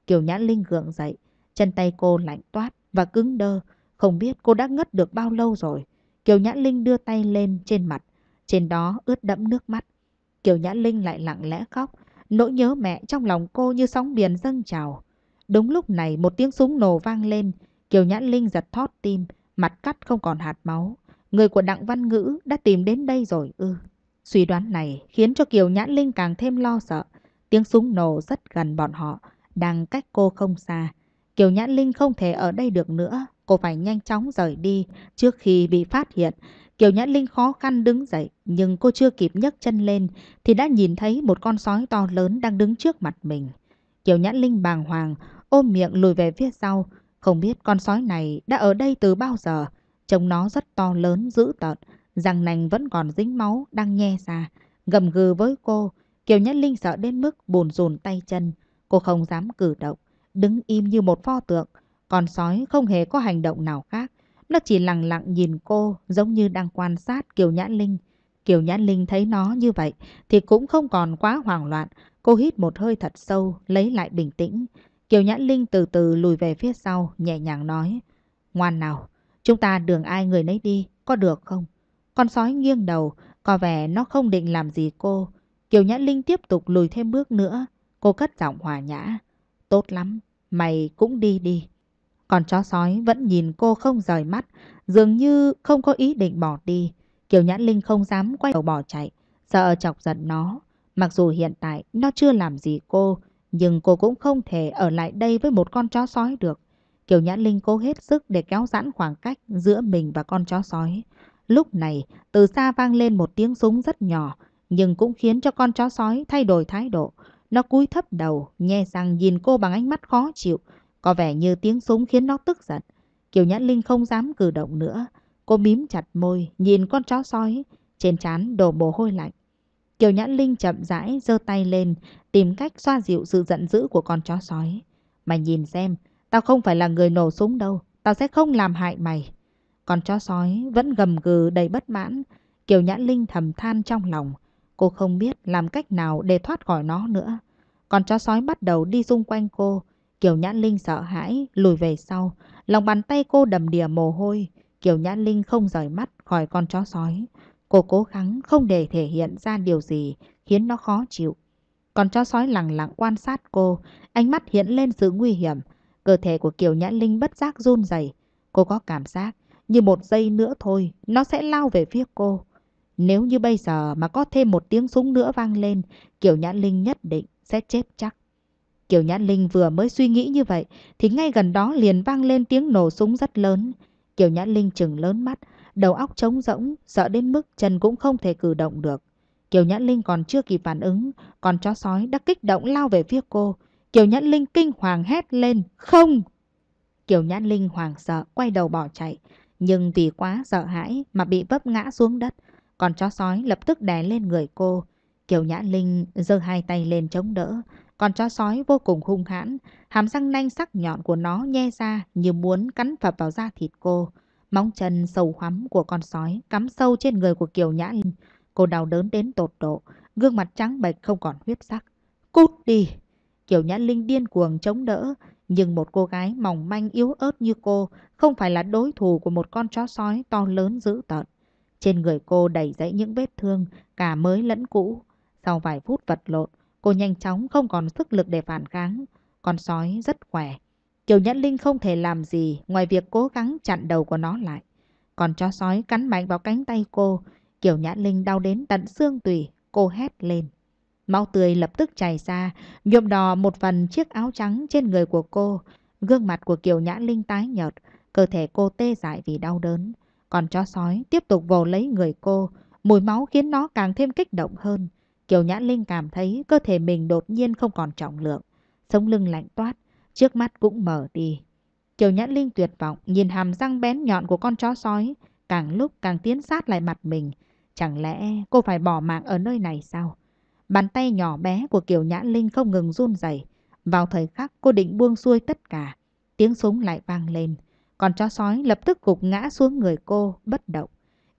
Kiều Nhã Linh gượng dậy, chân tay cô lạnh toát và cứng đơ, không biết cô đã ngất được bao lâu rồi. Kiều Nhã Linh đưa tay lên trên mặt, trên đó ướt đẫm nước mắt. Kiều Nhã Linh lại lặng lẽ khóc, Nỗi nhớ mẹ trong lòng cô như sóng biển dâng trào. Đúng lúc này một tiếng súng nổ vang lên, Kiều Nhãn Linh giật thót tim, mặt cắt không còn hạt máu. Người của Đặng Văn Ngữ đã tìm đến đây rồi ư. Suy đoán này khiến cho Kiều Nhãn Linh càng thêm lo sợ. Tiếng súng nổ rất gần bọn họ, đang cách cô không xa. Kiều Nhãn Linh không thể ở đây được nữa, cô phải nhanh chóng rời đi trước khi bị phát hiện. Kiều Nhã Linh khó khăn đứng dậy, nhưng cô chưa kịp nhấc chân lên thì đã nhìn thấy một con sói to lớn đang đứng trước mặt mình. Kiều Nhã Linh bàng hoàng, ôm miệng lùi về phía sau. Không biết con sói này đã ở đây từ bao giờ. Trông nó rất to lớn, dữ tợn, răng nành vẫn còn dính máu, đang nhe ra. Gầm gừ với cô, Kiều Nhã Linh sợ đến mức bồn rùn tay chân. Cô không dám cử động, đứng im như một pho tượng. Con sói không hề có hành động nào khác. Nó chỉ lặng lặng nhìn cô giống như đang quan sát Kiều Nhã Linh. Kiều Nhã Linh thấy nó như vậy thì cũng không còn quá hoảng loạn. Cô hít một hơi thật sâu, lấy lại bình tĩnh. Kiều Nhã Linh từ từ lùi về phía sau, nhẹ nhàng nói. Ngoan nào, chúng ta đường ai người nấy đi, có được không? Con sói nghiêng đầu, có vẻ nó không định làm gì cô. Kiều Nhã Linh tiếp tục lùi thêm bước nữa. Cô cất giọng hòa nhã. Tốt lắm, mày cũng đi đi. Còn chó sói vẫn nhìn cô không rời mắt, dường như không có ý định bỏ đi. Kiều Nhãn Linh không dám quay đầu bỏ chạy, sợ chọc giận nó. Mặc dù hiện tại nó chưa làm gì cô, nhưng cô cũng không thể ở lại đây với một con chó sói được. Kiều Nhãn Linh cố hết sức để kéo giãn khoảng cách giữa mình và con chó sói. Lúc này, từ xa vang lên một tiếng súng rất nhỏ, nhưng cũng khiến cho con chó sói thay đổi thái độ. Nó cúi thấp đầu, nhe răng nhìn cô bằng ánh mắt khó chịu, có vẻ như tiếng súng khiến nó tức giận. Kiều Nhã Linh không dám cử động nữa. Cô mím chặt môi, nhìn con chó sói. Trên trán đổ mồ hôi lạnh. Kiều Nhã Linh chậm rãi giơ tay lên, tìm cách xoa dịu sự giận dữ của con chó sói. Mày nhìn xem, tao không phải là người nổ súng đâu. Tao sẽ không làm hại mày. Con chó sói vẫn gầm gừ đầy bất mãn. Kiều Nhã Linh thầm than trong lòng. Cô không biết làm cách nào để thoát khỏi nó nữa. Con chó sói bắt đầu đi xung quanh cô. Kiều Nhã Linh sợ hãi, lùi về sau. Lòng bàn tay cô đầm đìa mồ hôi. Kiều Nhã Linh không rời mắt khỏi con chó sói. Cô cố gắng không để thể hiện ra điều gì khiến nó khó chịu. Con chó sói lặng lặng quan sát cô, ánh mắt hiện lên sự nguy hiểm. Cơ thể của Kiều Nhã Linh bất giác run rẩy. Cô có cảm giác như một giây nữa thôi, nó sẽ lao về phía cô. Nếu như bây giờ mà có thêm một tiếng súng nữa vang lên, Kiều Nhã Linh nhất định sẽ chết chắc. Kiều nhã Linh vừa mới suy nghĩ như vậy thì ngay gần đó liền vang lên tiếng nổ súng rất lớn. Kiều nhã Linh chừng lớn mắt, đầu óc trống rỗng, sợ đến mức chân cũng không thể cử động được. Kiều nhã Linh còn chưa kịp phản ứng, con chó sói đã kích động lao về phía cô. Kiều nhã Linh kinh hoàng hét lên, không! Kiều nhã Linh hoảng sợ, quay đầu bỏ chạy. Nhưng vì quá sợ hãi mà bị vấp ngã xuống đất, còn chó sói lập tức đè lên người cô. Kiều nhã Linh giơ hai tay lên chống đỡ, con chó sói vô cùng hung hãn, hàm răng nanh sắc nhọn của nó nhe ra như muốn cắn phập vào da thịt cô. Móng chân sầu hoắm của con sói cắm sâu trên người của Kiều Nhã Linh. Cô đau đớn đến tột độ, gương mặt trắng bệch không còn huyết sắc. Cút đi! Kiều Nhã Linh điên cuồng chống đỡ, nhưng một cô gái mỏng manh yếu ớt như cô không phải là đối thủ của một con chó sói to lớn dữ tợn. Trên người cô đầy dẫy những vết thương, cả mới lẫn cũ. Sau vài phút vật lộn, Cô nhanh chóng không còn sức lực để phản kháng. Con sói rất khỏe. Kiều Nhẫn Linh không thể làm gì ngoài việc cố gắng chặn đầu của nó lại. Còn chó sói cắn mạnh vào cánh tay cô. Kiều Nhã Linh đau đến tận xương tủy. Cô hét lên. Máu tươi lập tức chảy ra, nhuộm đỏ một phần chiếc áo trắng trên người của cô. Gương mặt của Kiều Nhã Linh tái nhợt, cơ thể cô tê dại vì đau đớn. Còn chó sói tiếp tục vồ lấy người cô, mùi máu khiến nó càng thêm kích động hơn. Kiều Nhã Linh cảm thấy cơ thể mình đột nhiên không còn trọng lượng, sống lưng lạnh toát, trước mắt cũng mở đi. Kiều Nhã Linh tuyệt vọng nhìn hàm răng bén nhọn của con chó sói, càng lúc càng tiến sát lại mặt mình. Chẳng lẽ cô phải bỏ mạng ở nơi này sao? Bàn tay nhỏ bé của Kiều Nhã Linh không ngừng run rẩy. Vào thời khắc cô định buông xuôi tất cả, tiếng súng lại vang lên. Con chó sói lập tức gục ngã xuống người cô, bất động.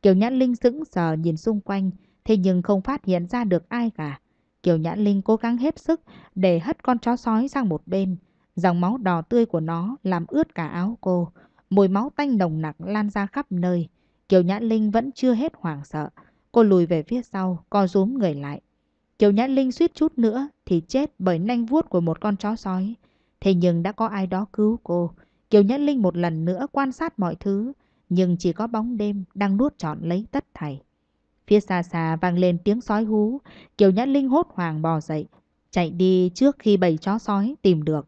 Kiều Nhã Linh sững sờ nhìn xung quanh, thế nhưng không phát hiện ra được ai cả. Kiều Nhã Linh cố gắng hết sức để hất con chó sói sang một bên. Dòng máu đỏ tươi của nó làm ướt cả áo cô. Mùi máu tanh nồng nặc lan ra khắp nơi. Kiều Nhã Linh vẫn chưa hết hoảng sợ. Cô lùi về phía sau, co rúm người lại. Kiều Nhã Linh suýt chút nữa thì chết bởi nanh vuốt của một con chó sói. Thế nhưng đã có ai đó cứu cô. Kiều Nhã Linh một lần nữa quan sát mọi thứ, nhưng chỉ có bóng đêm đang nuốt trọn lấy tất thảy. Phía xa xa vang lên tiếng sói hú, Kiều Nhã Linh hốt hoàng bò dậy, chạy đi trước khi bầy chó sói tìm được.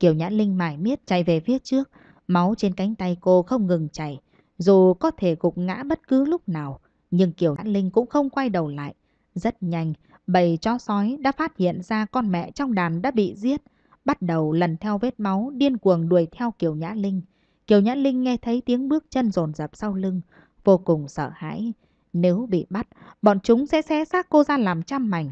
Kiều Nhã Linh mải miết chạy về phía trước, máu trên cánh tay cô không ngừng chảy. Dù có thể gục ngã bất cứ lúc nào, nhưng Kiều Nhã Linh cũng không quay đầu lại. Rất nhanh, bầy chó sói đã phát hiện ra con mẹ trong đàn đã bị giết, bắt đầu lần theo vết máu điên cuồng đuổi theo Kiều Nhã Linh. Kiều Nhã Linh nghe thấy tiếng bước chân rồn rập sau lưng, vô cùng sợ hãi. Nếu bị bắt, bọn chúng sẽ xé xác cô ra làm trăm mảnh.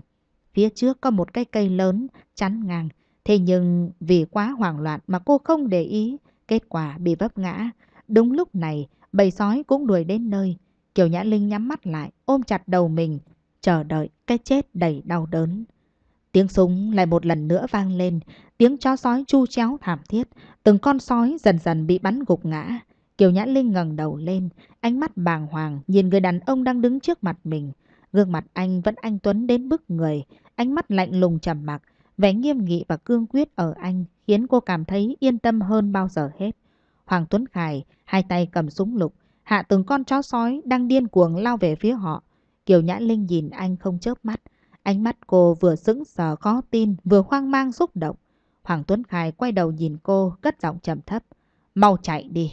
Phía trước có một cái cây lớn, chắn ngang. Thế nhưng vì quá hoảng loạn mà cô không để ý, kết quả bị vấp ngã. Đúng lúc này, bầy sói cũng đuổi đến nơi. Kiều Nhã Linh nhắm mắt lại, ôm chặt đầu mình, chờ đợi cái chết đầy đau đớn. Tiếng súng lại một lần nữa vang lên, tiếng chó sói chu chéo thảm thiết, từng con sói dần dần bị bắn gục ngã. Kiều Nhã Linh ngẩng đầu lên, ánh mắt bàng hoàng nhìn người đàn ông đang đứng trước mặt mình. Gương mặt anh vẫn anh Tuấn đến bức người, ánh mắt lạnh lùng trầm mặc, vẻ nghiêm nghị và cương quyết ở anh khiến cô cảm thấy yên tâm hơn bao giờ hết. Hoàng Tuấn Khải, hai tay cầm súng lục, hạ từng con chó sói đang điên cuồng lao về phía họ. Kiều Nhã Linh nhìn anh không chớp mắt. Ánh mắt cô vừa sững sờ khó tin, vừa hoang mang xúc động. Hoàng Tuấn Khải quay đầu nhìn cô, cất giọng trầm thấp. Mau chạy đi.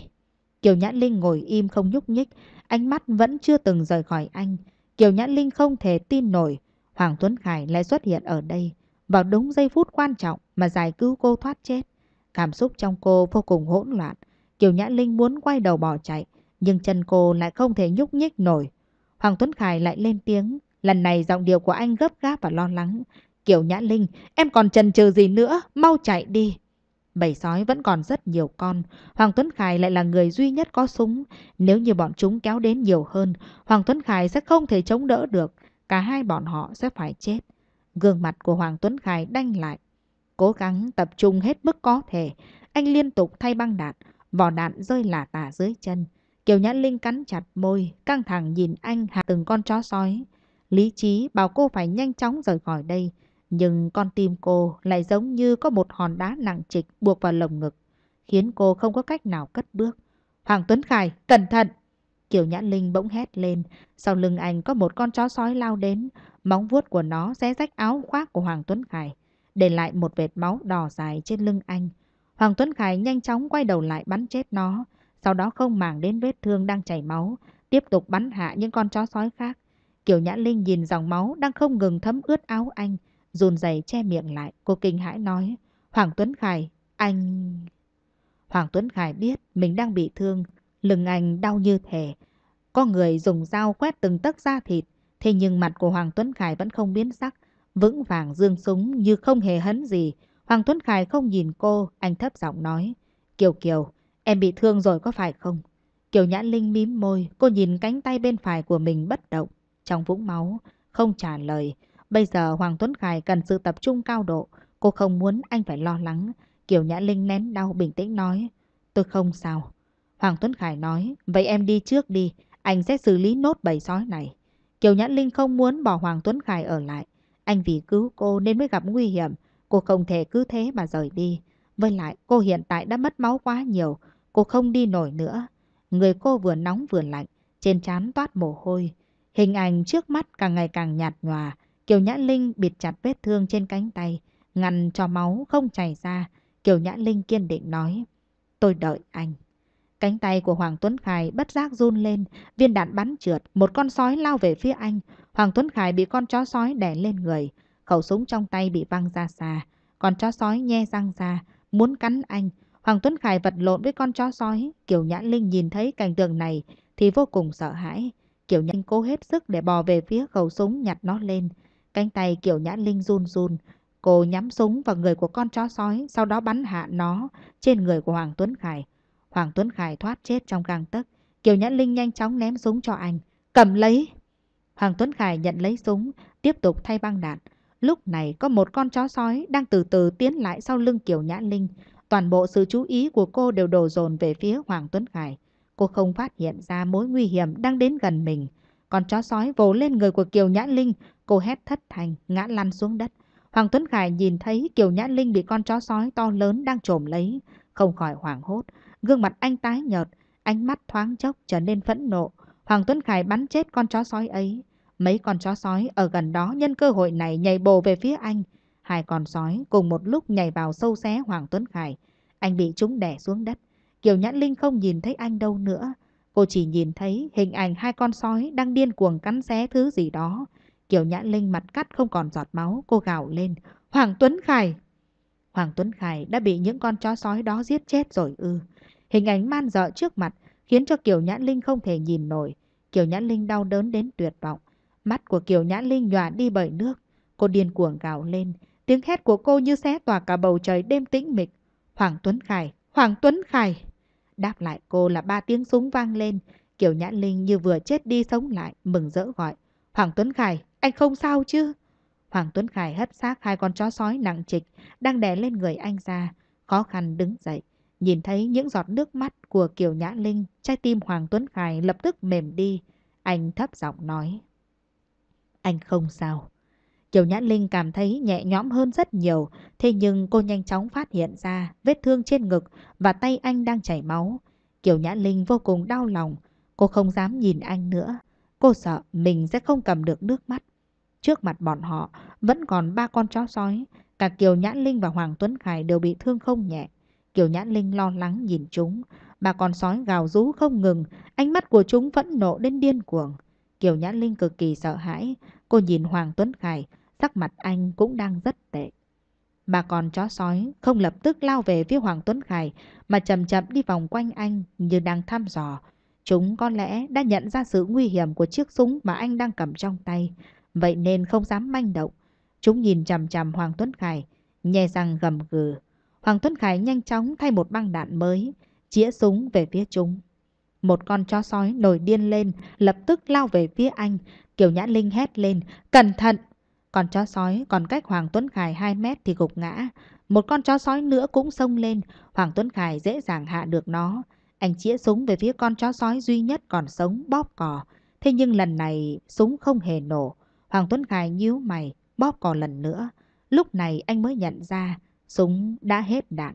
Kiều Nhã Linh ngồi im không nhúc nhích, ánh mắt vẫn chưa từng rời khỏi anh. Kiều Nhã Linh không thể tin nổi, Hoàng Tuấn Khải lại xuất hiện ở đây, vào đúng giây phút quan trọng mà giải cứu cô thoát chết. Cảm xúc trong cô vô cùng hỗn loạn, Kiều Nhã Linh muốn quay đầu bỏ chạy, nhưng chân cô lại không thể nhúc nhích nổi. Hoàng Tuấn Khải lại lên tiếng, lần này giọng điệu của anh gấp gáp và lo lắng. Kiều Nhã Linh, em còn chần chừ gì nữa, mau chạy đi. Bầy sói vẫn còn rất nhiều con. Hoàng Tuấn Khải lại là người duy nhất có súng. Nếu như bọn chúng kéo đến nhiều hơn, Hoàng Tuấn Khải sẽ không thể chống đỡ được. Cả hai bọn họ sẽ phải chết. Gương mặt của Hoàng Tuấn Khải đanh lại. Cố gắng tập trung hết mức có thể. Anh liên tục thay băng đạn. Vỏ đạn rơi lả tả dưới chân. Kiều Nhã Linh cắn chặt môi, căng thẳng nhìn anh hạ từng con chó sói. Lý trí bảo cô phải nhanh chóng rời khỏi đây. Nhưng con tim cô lại giống như có một hòn đá nặng trịch buộc vào lồng ngực, khiến cô không có cách nào cất bước. Hoàng Tuấn Khải, cẩn thận! Kiều Nhã Linh bỗng hét lên, sau lưng anh có một con chó sói lao đến, móng vuốt của nó xé rách áo khoác của Hoàng Tuấn Khải, để lại một vệt máu đỏ dài trên lưng anh. Hoàng Tuấn Khải nhanh chóng quay đầu lại bắn chết nó, sau đó không màng đến vết thương đang chảy máu, tiếp tục bắn hạ những con chó sói khác. Kiều Nhã Linh nhìn dòng máu đang không ngừng thấm ướt áo anh, Run giày che miệng lại, cô kinh hãi nói. Hoàng Tuấn Khải, anh... Hoàng Tuấn Khải biết mình đang bị thương, lưng anh đau như thể. Có người dùng dao quét từng tấc da thịt, thế nhưng mặt của Hoàng Tuấn Khải vẫn không biến sắc, vững vàng dương súng như không hề hấn gì. Hoàng Tuấn Khải không nhìn cô, anh thấp giọng nói. Kiều Kiều, em bị thương rồi có phải không? Kiều Nhã Linh mím môi, cô nhìn cánh tay bên phải của mình bất động, trong vũng máu, không trả lời. Bây giờ Hoàng Tuấn Khải cần sự tập trung cao độ. Cô không muốn anh phải lo lắng. Kiều Nhã Linh nén đau bình tĩnh nói. Tôi không sao. Hoàng Tuấn Khải nói. Vậy em đi trước đi. Anh sẽ xử lý nốt bầy sói này. Kiều Nhã Linh không muốn bỏ Hoàng Tuấn Khải ở lại. Anh vì cứu cô nên mới gặp nguy hiểm. Cô không thể cứ thế mà rời đi. Với lại cô hiện tại đã mất máu quá nhiều. Cô không đi nổi nữa. Người cô vừa nóng vừa lạnh. Trên trán toát mồ hôi. Hình ảnh trước mắt càng ngày càng nhạt nhòa. Kiều Nhã Linh bịt chặt vết thương trên cánh tay, ngăn cho máu không chảy ra. Kiều Nhã Linh kiên định nói, tôi đợi anh. Cánh tay của Hoàng Tuấn Khải bất giác run lên, viên đạn bắn trượt, một con sói lao về phía anh. Hoàng Tuấn Khải bị con chó sói đè lên người, khẩu súng trong tay bị văng ra xa. Con chó sói nhe răng ra, muốn cắn anh. Hoàng Tuấn Khải vật lộn với con chó sói. Kiều Nhã Linh nhìn thấy cảnh tượng này thì vô cùng sợ hãi. Kiều Nhã Linh cố hết sức để bò về phía khẩu súng nhặt nó lên. Cánh tay kiểu nhã linh run run, cô nhắm súng vào người của con chó sói, sau đó bắn hạ nó trên người của Hoàng Tuấn Khải. Hoàng Tuấn Khải thoát chết trong gang tấc. Kiều Nhã Linh nhanh chóng ném súng cho anh. Cầm lấy! Hoàng Tuấn Khải nhận lấy súng, tiếp tục thay băng đạn. Lúc này có một con chó sói đang từ từ tiến lại sau lưng Kiều Nhã Linh. Toàn bộ sự chú ý của cô đều đổ dồn về phía Hoàng Tuấn Khải. Cô không phát hiện ra mối nguy hiểm đang đến gần mình. Con chó sói vồ lên người của Kiều Nhã Linh, Cô hét thất thành, ngã lăn xuống đất. Hoàng Tuấn Khải nhìn thấy Kiều Nhã Linh bị con chó sói to lớn đang trồm lấy. Không khỏi hoảng hốt, gương mặt anh tái nhợt, ánh mắt thoáng chốc trở nên phẫn nộ. Hoàng Tuấn Khải bắn chết con chó sói ấy. Mấy con chó sói ở gần đó nhân cơ hội này nhảy bồ về phía anh. Hai con sói cùng một lúc nhảy vào sâu xé Hoàng Tuấn Khải. Anh bị chúng đè xuống đất. Kiều nhã Linh không nhìn thấy anh đâu nữa. Cô chỉ nhìn thấy hình ảnh hai con sói đang điên cuồng cắn xé thứ gì đó. Kiều Nhã Linh mặt cắt không còn giọt máu, cô gào lên. Hoàng Tuấn Khải! Hoàng Tuấn Khải đã bị những con chó sói đó giết chết rồi ư. Hình ảnh man dợ trước mặt khiến cho Kiều Nhã Linh không thể nhìn nổi. Kiều Nhã Linh đau đớn đến tuyệt vọng. Mắt của Kiều Nhã Linh nhòa đi bởi nước. Cô điên cuồng gào lên. Tiếng hét của cô như xé tỏa cả bầu trời đêm tĩnh mịch. Hoàng Tuấn Khải! Hoàng Tuấn Khải! Đáp lại cô là ba tiếng súng vang lên. Kiều Nhã Linh như vừa chết đi sống lại, mừng rỡ gọi. Hoàng Tuấn Khải! Anh không sao chứ? Hoàng Tuấn Khải hất xác hai con chó sói nặng trịch đang đè lên người anh ra, khó khăn đứng dậy. Nhìn thấy những giọt nước mắt của Kiều Nhã Linh, trái tim Hoàng Tuấn Khải lập tức mềm đi. Anh thấp giọng nói. Anh không sao. Kiều Nhã Linh cảm thấy nhẹ nhõm hơn rất nhiều, thế nhưng cô nhanh chóng phát hiện ra vết thương trên ngực và tay anh đang chảy máu. Kiều Nhã Linh vô cùng đau lòng, cô không dám nhìn anh nữa. Cô sợ mình sẽ không cầm được nước mắt. Trước mặt bọn họ vẫn còn ba con chó sói. Cả Kiều Nhãn Linh và Hoàng Tuấn Khải đều bị thương không nhẹ. Kiều Nhãn Linh lo lắng nhìn chúng. Ba con sói gào rú không ngừng. Ánh mắt của chúng phẫn nộ đến điên cuồng. Kiều Nhãn Linh cực kỳ sợ hãi. Cô nhìn Hoàng Tuấn Khải. Sắc mặt anh cũng đang rất tệ. Bà con chó sói không lập tức lao về phía Hoàng Tuấn Khải mà chậm chậm đi vòng quanh anh như đang thăm dò. Chúng có lẽ đã nhận ra sự nguy hiểm của chiếc súng mà anh đang cầm trong tay. Vậy nên không dám manh động. Chúng nhìn chằm chằm Hoàng Tuấn Khải, nhe răng gầm gừ. Hoàng Tuấn Khải nhanh chóng thay một băng đạn mới, chĩa súng về phía chúng. Một con chó sói nổi điên lên, lập tức lao về phía anh. Kiều Nhã Linh hét lên, cẩn thận! Con chó sói còn cách Hoàng Tuấn Khải 2 mét thì gục ngã. Một con chó sói nữa cũng xông lên, Hoàng Tuấn Khải dễ dàng hạ được nó. Anh chĩa súng về phía con chó sói duy nhất còn sống bóp cò. Thế nhưng lần này súng không hề nổ. Hoàng Tuấn Khải nhíu mày, bóp cò lần nữa. Lúc này anh mới nhận ra súng đã hết đạn.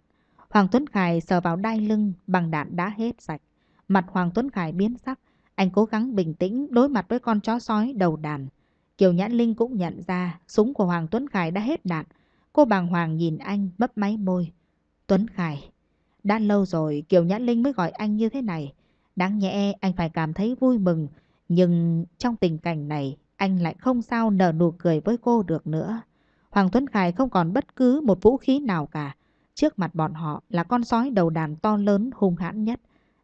Hoàng Tuấn Khải sờ vào đai lưng bằng đạn đã hết sạch. Mặt Hoàng Tuấn Khải biến sắc, anh cố gắng bình tĩnh đối mặt với con chó sói đầu đàn. Kiều Nhãn Linh cũng nhận ra súng của Hoàng Tuấn Khải đã hết đạn. Cô bàng hoàng nhìn anh bấp máy môi. Tuấn Khải, đã lâu rồi Kiều Nhãn Linh mới gọi anh như thế này. Đáng nhẽ anh phải cảm thấy vui mừng, nhưng trong tình cảnh này anh lại không sao nở nụ cười với cô được nữa. Hoàng Tuấn Khải không còn bất cứ một vũ khí nào cả. Trước mặt bọn họ là con sói đầu đàn to lớn hung hãn nhất.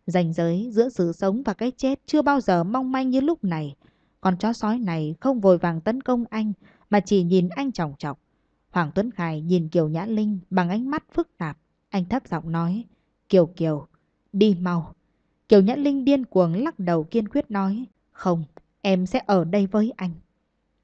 Ranh giới giữa sự sống và cái chết chưa bao giờ mong manh như lúc này. Con chó sói này không vội vàng tấn công anh mà chỉ nhìn anh trọng trọng. Hoàng Tuấn Khải nhìn Kiều Nhã Linh bằng ánh mắt phức tạp. Anh thấp giọng nói, Kiều Kiều, đi mau. Kiều Nhã Linh điên cuồng lắc đầu kiên quyết nói, không, Em sẽ ở đây với anh.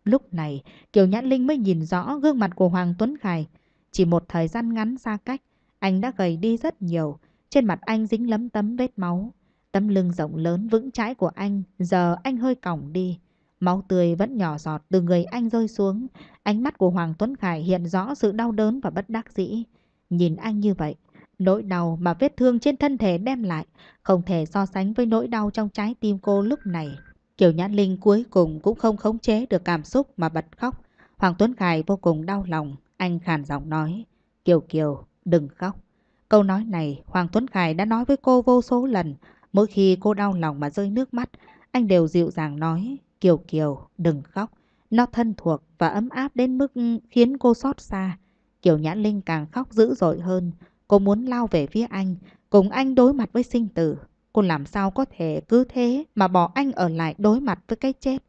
Lúc này, Kiều Nhãn Linh mới nhìn rõ gương mặt của Hoàng Tuấn Khải. Chỉ một thời gian ngắn xa cách, anh đã gầy đi rất nhiều. Trên mặt anh dính lấm tấm vết máu. Tấm lưng rộng lớn vững chãi của anh, giờ anh hơi cỏng đi. Máu tươi vẫn nhỏ giọt từ người anh rơi xuống. Ánh mắt của Hoàng Tuấn Khải hiện rõ sự đau đớn và bất đắc dĩ. Nhìn anh như vậy, nỗi đau mà vết thương trên thân thể đem lại không thể so sánh với nỗi đau trong trái tim cô lúc này. Kiều Nhãn Linh cuối cùng cũng không khống chế được cảm xúc mà bật khóc. Hoàng Tuấn Khải vô cùng đau lòng, anh khàn giọng nói, Kiều Kiều, đừng khóc. Câu nói này Hoàng Tuấn Khải đã nói với cô vô số lần, mỗi khi cô đau lòng mà rơi nước mắt, anh đều dịu dàng nói, Kiều Kiều, đừng khóc. Nó thân thuộc và ấm áp đến mức khiến cô xót xa. Kiều Nhãn Linh càng khóc dữ dội hơn, cô muốn lao về phía anh, cùng anh đối mặt với sinh tử. Cô làm sao có thể cứ thế mà bỏ anh ở lại đối mặt với cái chết.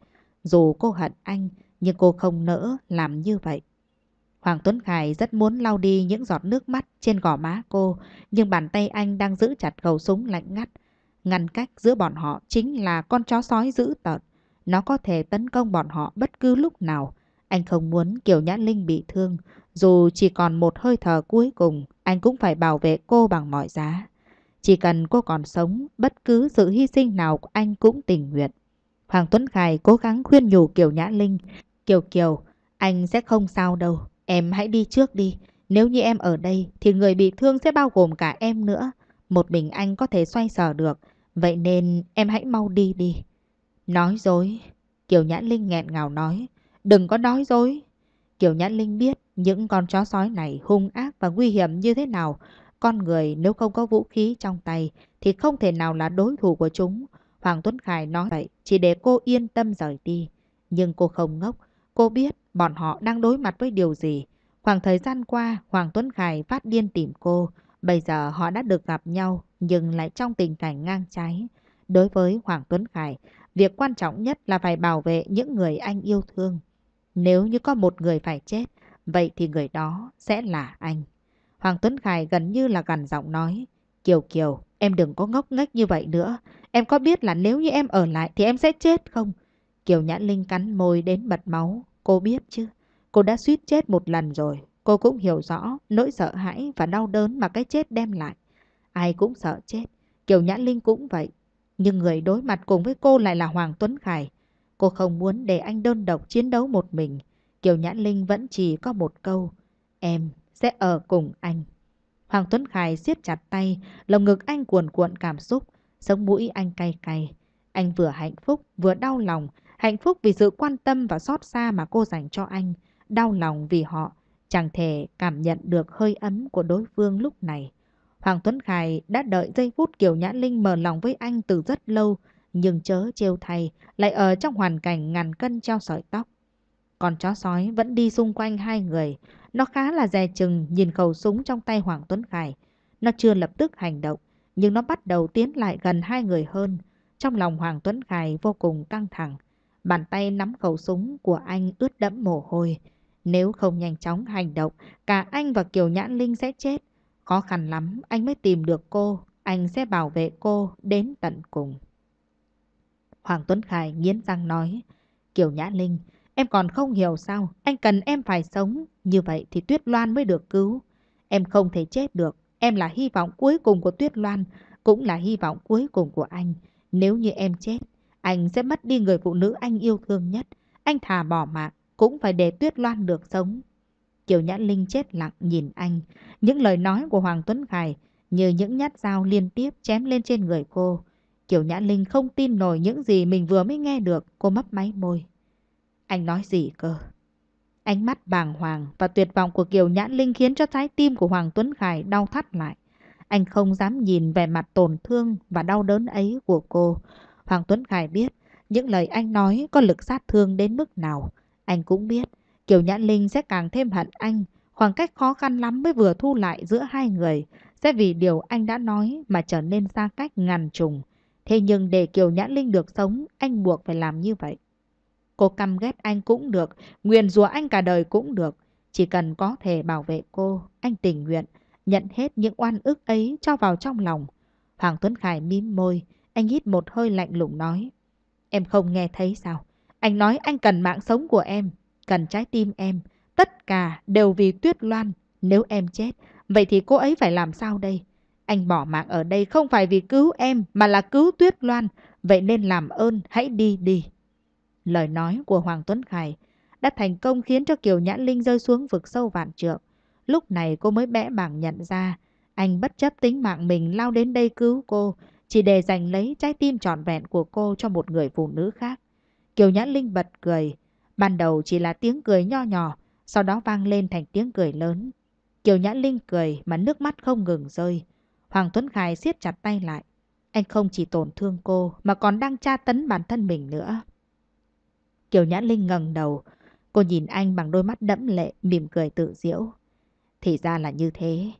Dù cô hận anh, nhưng cô không nỡ làm như vậy. Hoàng Tuấn Khải rất muốn lau đi những giọt nước mắt trên gò má cô, nhưng bàn tay anh đang giữ chặt khẩu súng lạnh ngắt. Ngăn cách giữa bọn họ chính là con chó sói dữ tợn. Nó có thể tấn công bọn họ bất cứ lúc nào. Anh không muốn Kiều Nhã Linh bị thương. Dù chỉ còn một hơi thở cuối cùng, anh cũng phải bảo vệ cô bằng mọi giá. Chỉ cần cô còn sống, bất cứ sự hy sinh nào anh cũng tình nguyện. Hoàng Tuấn Khải cố gắng khuyên nhủ Kiều Nhã Linh. Kiều Kiều, anh sẽ không sao đâu, em hãy đi trước đi. Nếu như em ở đây thì người bị thương sẽ bao gồm cả em nữa. Một mình anh có thể xoay sở được, vậy nên em hãy mau đi đi. Nói dối, Kiều Nhã Linh nghẹn ngào nói, đừng có nói dối. Kiều Nhã Linh biết những con chó sói này hung ác và nguy hiểm như thế nào, con người nếu không có vũ khí trong tay thì không thể nào là đối thủ của chúng. Hoàng Tuấn Khải nói vậy chỉ để cô yên tâm rời đi. Nhưng cô không ngốc. Cô biết bọn họ đang đối mặt với điều gì. Khoảng thời gian qua, Hoàng Tuấn Khải phát điên tìm cô. Bây giờ họ đã được gặp nhau, nhưng lại trong tình cảnh ngang trái. Đối với Hoàng Tuấn Khải, việc quan trọng nhất là phải bảo vệ những người anh yêu thương. Nếu như có một người phải chết, vậy thì người đó sẽ là anh. Hoàng Tuấn Khải gần như là gằn giọng nói. Kiều Kiều, em đừng có ngốc nghếch như vậy nữa. Em có biết là nếu như em ở lại thì em sẽ chết không? Kiều Nhã Linh cắn môi đến bật máu. Cô biết chứ? Cô đã suýt chết một lần rồi. Cô cũng hiểu rõ nỗi sợ hãi và đau đớn mà cái chết đem lại. Ai cũng sợ chết. Kiều Nhã Linh cũng vậy. Nhưng người đối mặt cùng với cô lại là Hoàng Tuấn Khải. Cô không muốn để anh đơn độc chiến đấu một mình. Kiều Nhã Linh vẫn chỉ có một câu. Em sẽ ở cùng anh. Hoàng Tuấn Khải siết chặt tay, lồng ngực anh cuồn cuộn cảm xúc, sống mũi anh cay cay. Anh vừa hạnh phúc, vừa đau lòng, hạnh phúc vì sự quan tâm và xót xa mà cô dành cho anh, đau lòng vì họ, chẳng thể cảm nhận được hơi ấm của đối phương lúc này. Hoàng Tuấn Khải đã đợi giây phút Kiều Nhã Linh mở lòng với anh từ rất lâu, nhưng chớ trêu thay, lại ở trong hoàn cảnh ngàn cân treo sợi tóc. Còn chó sói vẫn đi xung quanh hai người, nó khá là dè chừng nhìn khẩu súng trong tay Hoàng Tuấn Khải. Nó chưa lập tức hành động, nhưng nó bắt đầu tiến lại gần hai người hơn. Trong lòng Hoàng Tuấn Khải vô cùng căng thẳng. Bàn tay nắm khẩu súng của anh ướt đẫm mồ hôi. Nếu không nhanh chóng hành động, cả anh và Kiều Nhãn Linh sẽ chết. Khó khăn lắm, anh mới tìm được cô. Anh sẽ bảo vệ cô đến tận cùng. Hoàng Tuấn Khải nghiến răng nói. Kiều Nhã Linh... Em còn không hiểu sao, anh cần em phải sống, như vậy thì Tuyết Loan mới được cứu. Em không thể chết được, em là hy vọng cuối cùng của Tuyết Loan, cũng là hy vọng cuối cùng của anh. Nếu như em chết, anh sẽ mất đi người phụ nữ anh yêu thương nhất. Anh thà bỏ mạng, cũng phải để Tuyết Loan được sống. Kiều Nhã Linh chết lặng nhìn anh. Những lời nói của Hoàng Tuấn Khải như những nhát dao liên tiếp chém lên trên người cô. Kiều Nhã Linh không tin nổi những gì mình vừa mới nghe được, cô mấp máy môi. Anh nói gì cơ? Ánh mắt bàng hoàng và tuyệt vọng của Kiều Nhãn Linh khiến cho trái tim của Hoàng Tuấn Khải đau thắt lại. Anh không dám nhìn về mặt tổn thương và đau đớn ấy của cô. Hoàng Tuấn Khải biết những lời anh nói có lực sát thương đến mức nào. Anh cũng biết Kiều Nhãn Linh sẽ càng thêm hận anh. Khoảng cách khó khăn lắm mới vừa thu lại giữa hai người. Sẽ vì điều anh đã nói mà trở nên xa cách ngàn trùng. Thế nhưng để Kiều Nhãn Linh được sống, anh buộc phải làm như vậy. Cô căm ghét anh cũng được, nguyền rủa anh cả đời cũng được. Chỉ cần có thể bảo vệ cô, anh tình nguyện, nhận hết những oan ức ấy cho vào trong lòng. Hoàng Tuấn Khải mím môi, anh hít một hơi lạnh lùng nói. Em không nghe thấy sao? Anh nói anh cần mạng sống của em, cần trái tim em. Tất cả đều vì Tuyết Loan. Nếu em chết, vậy thì cô ấy phải làm sao đây? Anh bỏ mạng ở đây không phải vì cứu em mà là cứu Tuyết Loan. Vậy nên làm ơn, hãy đi đi. Lời nói của Hoàng Tuấn Khải đã thành công khiến cho Kiều Nhã Linh rơi xuống vực sâu vạn trượng. Lúc này cô mới bẽ bảng nhận ra, anh bất chấp tính mạng mình lao đến đây cứu cô, chỉ để giành lấy trái tim trọn vẹn của cô cho một người phụ nữ khác. Kiều Nhã Linh bật cười, ban đầu chỉ là tiếng cười nho nhỏ, sau đó vang lên thành tiếng cười lớn. Kiều Nhã Linh cười mà nước mắt không ngừng rơi. Hoàng Tuấn Khải siết chặt tay lại. Anh không chỉ tổn thương cô mà còn đang tra tấn bản thân mình nữa. Kiều Nhã Linh ngẩng đầu. Cô nhìn anh bằng đôi mắt đẫm lệ, mỉm cười tự diễu. Thì ra là như thế.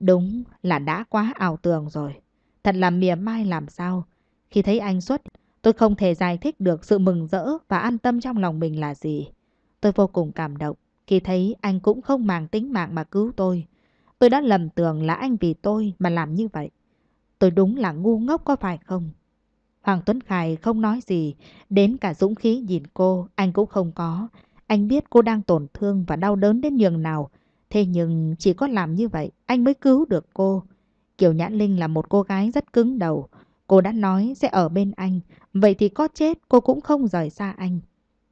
Đúng là đã quá ảo tưởng rồi. Thật là mỉa mai làm sao. Khi thấy anh xuất, tôi không thể giải thích được sự mừng rỡ và an tâm trong lòng mình là gì. Tôi vô cùng cảm động khi thấy anh cũng không màng tính mạng mà cứu tôi. Tôi đã lầm tưởng là anh vì tôi mà làm như vậy. Tôi đúng là ngu ngốc có phải không? Hoàng Tuấn Khải không nói gì, đến cả dũng khí nhìn cô, anh cũng không có. Anh biết cô đang tổn thương và đau đớn đến nhường nào. Thế nhưng chỉ có làm như vậy, anh mới cứu được cô. Kiều Nhã Linh là một cô gái rất cứng đầu. Cô đã nói sẽ ở bên anh, vậy thì có chết cô cũng không rời xa anh.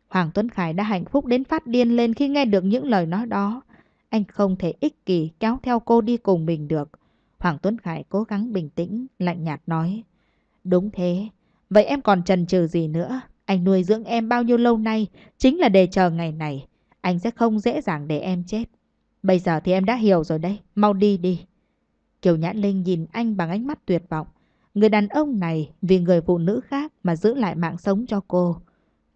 Hoàng Tuấn Khải đã hạnh phúc đến phát điên lên khi nghe được những lời nói đó. Anh không thể ích kỷ kéo theo cô đi cùng mình được. Hoàng Tuấn Khải cố gắng bình tĩnh, lạnh nhạt nói. Đúng thế, Vậy em còn chần chừ gì nữa? Anh nuôi dưỡng em bao nhiêu lâu nay chính là để chờ ngày này. Anh sẽ không dễ dàng để em chết. Bây giờ thì em đã hiểu rồi đấy. Mau đi đi. Kiều Nhã Linh nhìn anh bằng ánh mắt tuyệt vọng. Người đàn ông này vì người phụ nữ khác mà giữ lại mạng sống cho cô.